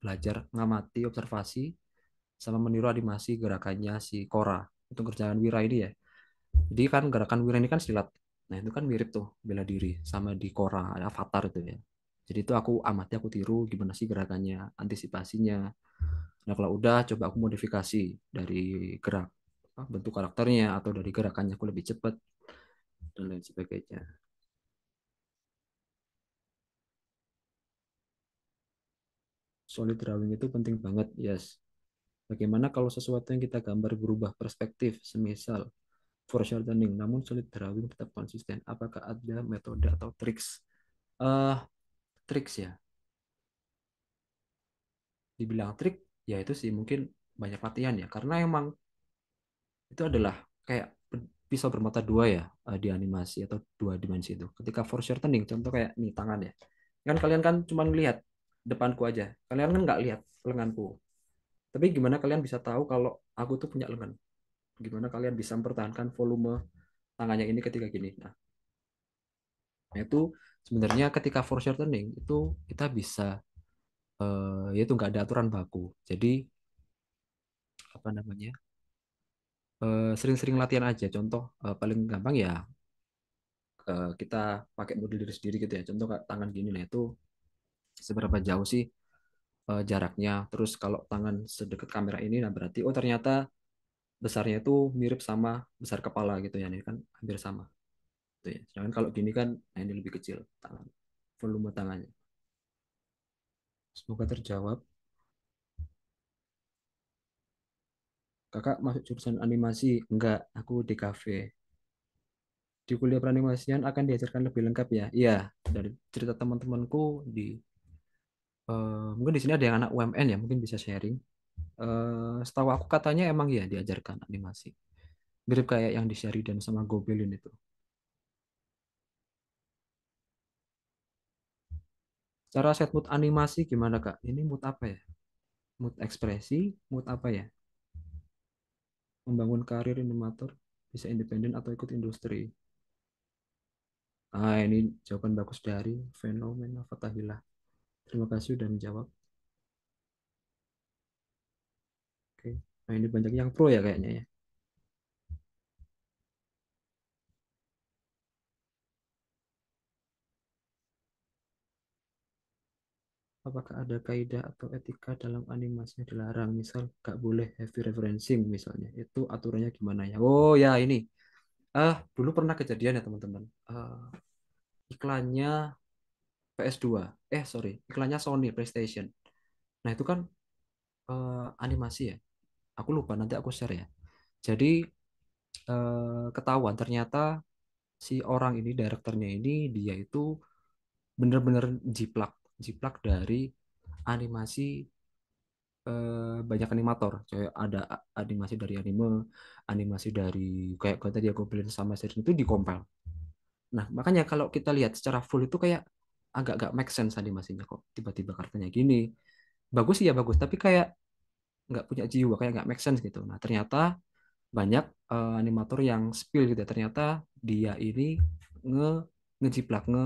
belajar ngamati observasi sama meniru animasi gerakannya si kora untuk kerjaan wira ini ya jadi kan gerakan wira ini kan silat nah itu kan mirip tuh bela diri sama di Kora avatar itu ya jadi itu aku amati aku tiru gimana sih gerakannya antisipasinya nah kalau udah coba aku modifikasi dari gerak bentuk karakternya atau dari gerakannya aku lebih cepat dan lain sebagainya solid drawing itu penting banget yes Bagaimana kalau sesuatu yang kita gambar berubah perspektif, semisal foreshortening, namun sulit drawing tetap konsisten? Apakah ada metode atau triks? Uh, triks ya. Dibilang trik, ya itu sih mungkin banyak latihan ya. Karena emang itu adalah kayak pisau bermata dua ya eh, di animasi atau dua dimensi itu. Ketika foreshortening, contoh kayak nih tangan ya. Kan kalian kan cuma lihat depanku aja. Kalian kan nggak lihat lenganku. Tapi gimana kalian bisa tahu kalau aku tuh punya lengan? Gimana kalian bisa mempertahankan volume tangannya ini ketika gini? Nah, nah itu sebenarnya ketika force shortening itu kita bisa eh, yaitu nggak ada aturan baku. Jadi apa namanya? Eh, sering-sering latihan aja. Contoh eh, paling gampang ya eh, kita pakai model diri sendiri gitu ya. Contoh kayak tangan gini nah itu seberapa jauh sih uh, jaraknya. Terus kalau tangan sedekat kamera ini, nah berarti oh ternyata besarnya itu mirip sama besar kepala gitu ya, ini kan hampir sama. Gitu ya. Sedangkan kalau gini kan, nah ini lebih kecil tangan, volume tangannya. Semoga terjawab. Kakak masuk jurusan animasi? Enggak, aku di kafe. Di kuliah peranimasian akan diajarkan lebih lengkap ya? Iya, dari cerita teman-temanku di uh, mungkin di sini ada yang anak UMN ya mungkin bisa sharing uh, setahu aku katanya emang ya diajarkan animasi mirip kayak yang di Sheridan sama Gobelin itu cara set mood animasi gimana kak ini mood apa ya mood ekspresi mood apa ya membangun karir animator bisa independen atau ikut industri ah ini jawaban bagus dari fenomena Fatahillah Terima kasih sudah menjawab. Oke, nah ini banyak yang pro ya kayaknya ya. Apakah ada kaidah atau etika dalam animasi yang dilarang? Misal gak boleh heavy referencing misalnya. Itu aturannya gimana ya? Oh ya ini. Ah, dulu pernah kejadian ya teman-teman. Uh, iklannya PS2 eh sorry iklannya Sony PlayStation nah itu kan uh, animasi ya aku lupa nanti aku share ya jadi uh, ketahuan ternyata si orang ini direkturnya ini dia itu benar-benar jiplak jiplak dari animasi eh, banyak animator kayak ada animasi dari anime animasi dari kayak kata dia bilang sama series itu dikompel Nah, makanya kalau kita lihat secara full itu kayak agak agak make sense tadi kok tiba-tiba kartunya gini bagus sih ya bagus tapi kayak nggak punya jiwa kayak nggak make sense gitu nah ternyata banyak uh, animator yang spill gitu ya. ternyata dia ini nge ngeciplak nge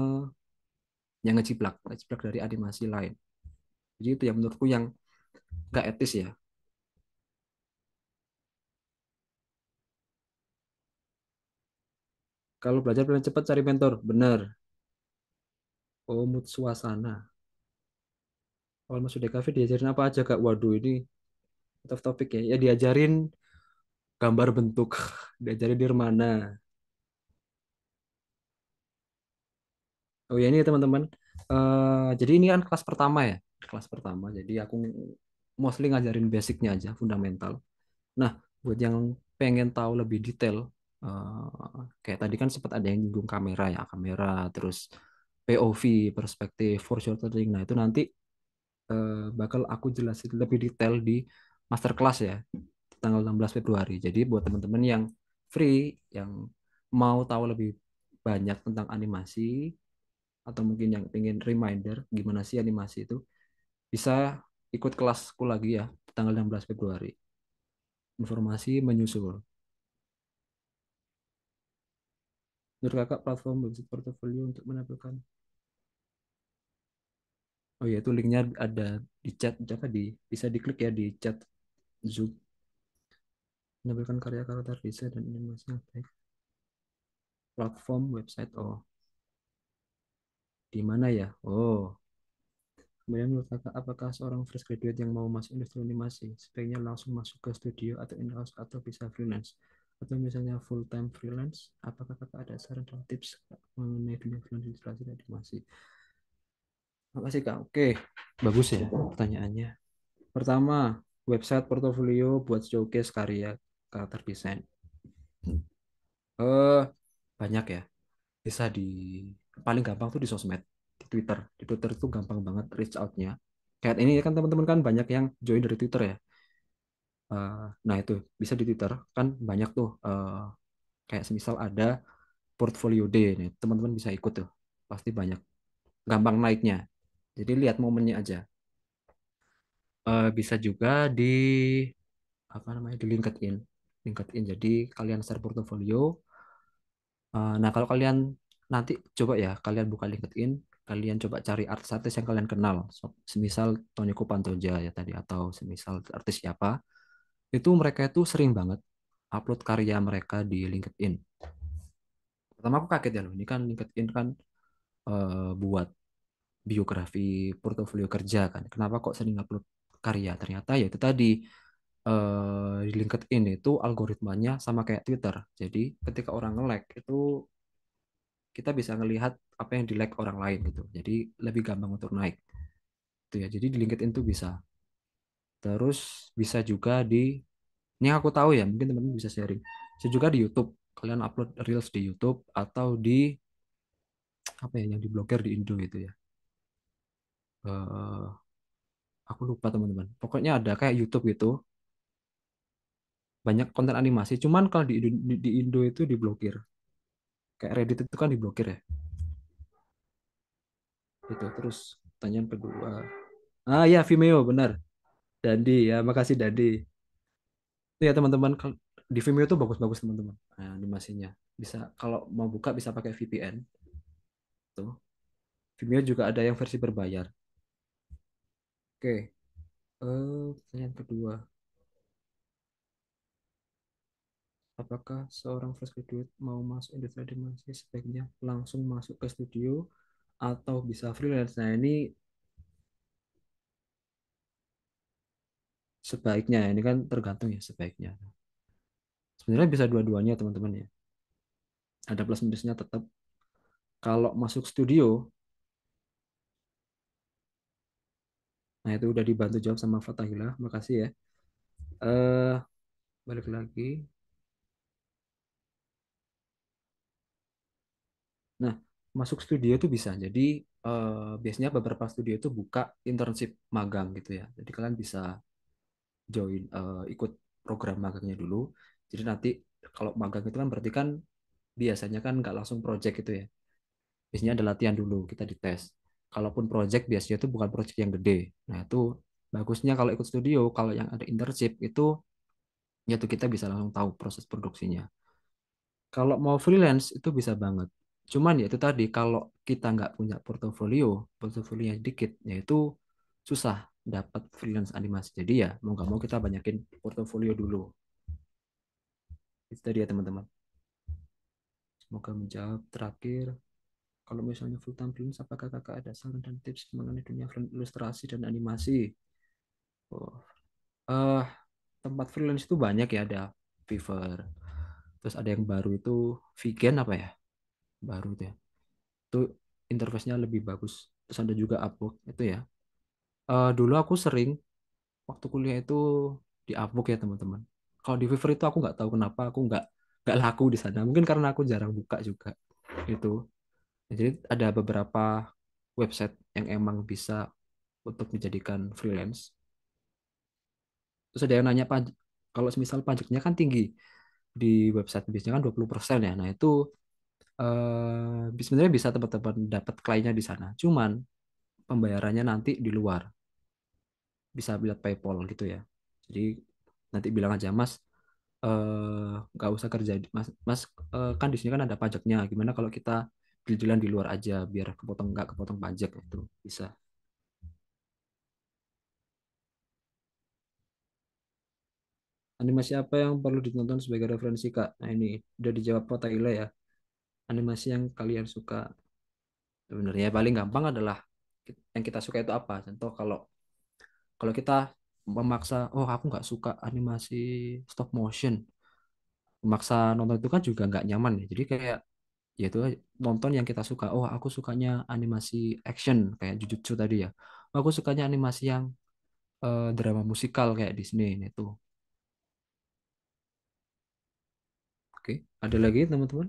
yang ngeciplak ngeciplak dari animasi lain jadi itu yang menurutku yang nggak etis ya kalau belajar paling cepat cari mentor bener Oh, suasana. kalau masuk DKV diajarin apa aja, Kak? Waduh, ini tough topik ya. Ya diajarin gambar bentuk, diajarin di mana. Oh ya ini teman-teman. Uh, jadi ini kan kelas pertama ya, kelas pertama. Jadi aku mostly ngajarin basicnya aja, fundamental. Nah, buat yang pengen tahu lebih detail, uh, kayak tadi kan sempat ada yang nyinggung kamera ya, kamera, terus POV perspektif for shortening. Nah itu nanti uh, bakal aku jelasin lebih detail di masterclass ya tanggal 16 Februari. Jadi buat teman-teman yang free, yang mau tahu lebih banyak tentang animasi atau mungkin yang ingin reminder gimana sih animasi itu bisa ikut kelasku lagi ya tanggal 16 Februari. Informasi menyusul. Menurut kakak platform website portfolio untuk menampilkan Oh iya, itu linknya ada di chat, apa di bisa diklik ya di chat Zoom. Menampilkan karya karakter desain dan animasi yang baik. Platform website oh. Di mana ya? Oh. Kemudian menurut kakak, apakah seorang fresh graduate yang mau masuk industri animasi sebaiknya langsung masuk ke studio atau in-house atau bisa freelance? Atau misalnya full time freelance? Apakah kakak ada saran dan tips mengenai dunia freelance ilustrasi dan animasi? apa sih kak? Oke, bagus ya pertanyaannya. Pertama, website portofolio buat showcase karya karakter desain. Hmm. Eh, banyak ya. Bisa di paling gampang tuh di sosmed, di Twitter. Di Twitter tuh gampang banget reach out-nya. Kayak ini kan teman-teman kan banyak yang join dari Twitter ya. Uh, nah itu bisa di Twitter kan banyak tuh uh, kayak semisal ada portfolio day nih teman-teman bisa ikut tuh pasti banyak gampang naiknya jadi lihat momennya aja. Uh, bisa juga di apa namanya di LinkedIn. LinkedIn. Jadi kalian share portfolio. Uh, eh, nah kalau kalian nanti coba ya kalian buka LinkedIn, kalian coba cari artis-artis yang kalian kenal. So, semisal Tony Pantoja ya tadi atau semisal artis siapa. Itu mereka itu sering banget upload karya mereka di LinkedIn. Pertama aku kaget ya loh, ini kan LinkedIn kan uh, buat biografi portofolio kerja kan kenapa kok sering upload karya ternyata ya itu tadi di eh, di LinkedIn itu algoritmanya sama kayak Twitter jadi ketika orang nge-like itu kita bisa ngelihat apa yang di like orang lain gitu jadi lebih gampang untuk naik itu ya jadi di LinkedIn itu bisa terus bisa juga di ini yang aku tahu ya mungkin teman-teman bisa sharing bisa juga di YouTube kalian upload reels di YouTube atau di apa ya yang di blogger di Indo itu ya uh, aku lupa teman-teman pokoknya ada kayak YouTube gitu banyak konten animasi cuman kalau di, di, di Indo itu diblokir kayak Reddit itu kan diblokir ya itu terus pertanyaan kedua ah ya Vimeo benar Dandi ya makasih Dandi itu ya teman-teman di Vimeo itu bagus-bagus teman-teman nah, animasinya bisa kalau mau buka bisa pakai VPN tuh Vimeo juga ada yang versi berbayar Oke. Uh, pertanyaan kedua. Apakah seorang fresh graduate mau masuk industri animasi sebaiknya langsung masuk ke studio atau bisa freelance? Nah, ini sebaiknya ini kan tergantung ya sebaiknya. Sebenarnya bisa dua-duanya teman-teman ya. Ada plus minusnya tetap. Kalau masuk studio Nah itu udah dibantu jawab sama Fatahila. Makasih ya. Uh, balik lagi. Nah, masuk studio itu bisa. Jadi uh, biasanya beberapa studio itu buka internship magang gitu ya. Jadi kalian bisa join uh, ikut program magangnya dulu. Jadi nanti kalau magang itu kan berarti kan biasanya kan nggak langsung project gitu ya. Biasanya ada latihan dulu, kita dites kalaupun project biasanya itu bukan project yang gede. Nah, itu bagusnya kalau ikut studio, kalau yang ada internship itu yaitu kita bisa langsung tahu proses produksinya. Kalau mau freelance itu bisa banget. Cuman ya itu tadi kalau kita nggak punya portofolio, portofolio yang dikit, yaitu susah dapat freelance animasi. Jadi ya mau nggak mau kita banyakin portofolio dulu. Itu tadi ya teman-teman. Semoga menjawab terakhir. Kalau misalnya full time freelance, apakah kakak ada saran dan tips mengenai dunia ilustrasi dan animasi? Oh. Uh, tempat freelance itu banyak ya, ada Fiverr. Terus ada yang baru itu Vigen apa ya? Baru itu ya. Itu interface-nya lebih bagus. Terus ada juga Upwork itu ya. Uh, dulu aku sering waktu kuliah itu di Upwork ya teman-teman. Kalau di Fiverr itu aku nggak tahu kenapa aku nggak nggak laku di sana. Mungkin karena aku jarang buka juga itu. Jadi ada beberapa website yang emang bisa untuk dijadikan freelance. Terus ada yang nanya pak, kalau misal pajaknya kan tinggi di website bisnisnya kan 20% ya. Nah, itu eh, sebenarnya bisa teman-teman dapat kliennya di sana. Cuman pembayarannya nanti di luar. Bisa lihat PayPal gitu ya. Jadi nanti bilang aja, Mas, eh, nggak uh, usah kerja mas mas uh, kan di sini kan ada pajaknya gimana kalau kita jalan di luar aja biar kepotong nggak kepotong pajak itu bisa animasi apa yang perlu ditonton sebagai referensi kak nah ini udah dijawab kota Ila ya animasi yang kalian suka sebenarnya paling gampang adalah yang kita suka itu apa contoh kalau kalau kita memaksa oh aku nggak suka animasi stop motion memaksa nonton itu kan juga nggak nyaman ya jadi kayak yaitu nonton yang kita suka. Oh, aku sukanya animasi action kayak Jujutsu tadi ya. Oh, aku sukanya animasi yang uh, drama musikal kayak Disney itu. Oke, ada lagi teman-teman?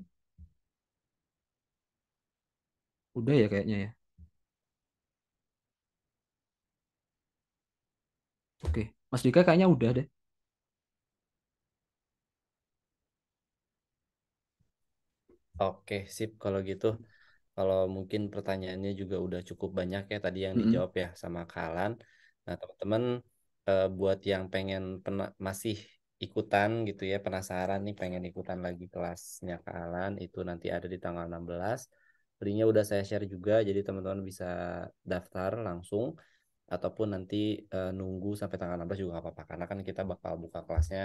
Udah ya kayaknya ya. Oke, Mas Dika kayaknya udah deh. Oke, sip. Kalau gitu, kalau mungkin pertanyaannya juga udah cukup banyak ya tadi yang mm -hmm. dijawab ya sama Kalan. Nah, teman-teman eh, buat yang pengen masih ikutan gitu ya, penasaran nih pengen ikutan lagi kelasnya Kalan itu nanti ada di tanggal 16. Linknya udah saya share juga, jadi teman-teman bisa daftar langsung ataupun nanti eh, nunggu sampai tanggal 16 juga nggak apa-apa karena kan kita bakal buka kelasnya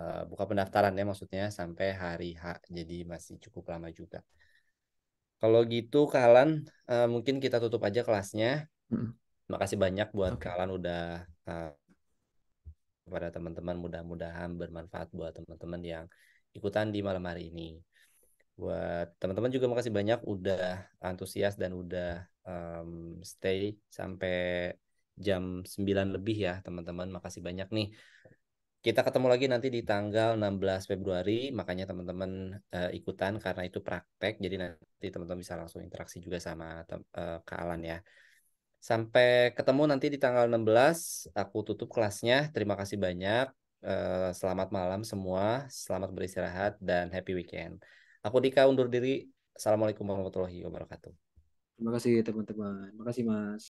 Eh, buka pendaftaran ya maksudnya sampai hari H. Jadi masih cukup lama juga. Kalau gitu kalian uh, eh, mungkin kita tutup aja kelasnya. Hmm. Makasih banyak buat okay. Kalan udah uh, kepada teman-teman mudah-mudahan bermanfaat buat teman-teman yang ikutan di malam hari ini. Buat teman-teman juga makasih banyak udah antusias dan udah um, stay sampai jam 9 lebih ya teman-teman. Makasih banyak nih. Kita ketemu lagi nanti di tanggal 16 Februari, makanya teman-teman uh, ikutan karena itu praktek, jadi nanti teman-teman bisa langsung interaksi juga sama uh, Kak Alan ya. Sampai ketemu nanti di tanggal 16, aku tutup kelasnya. Terima kasih banyak. Uh, selamat malam semua, selamat beristirahat dan happy weekend. Aku Dika undur diri. Assalamualaikum warahmatullahi wabarakatuh. Terima kasih teman-teman. Terima kasih Mas.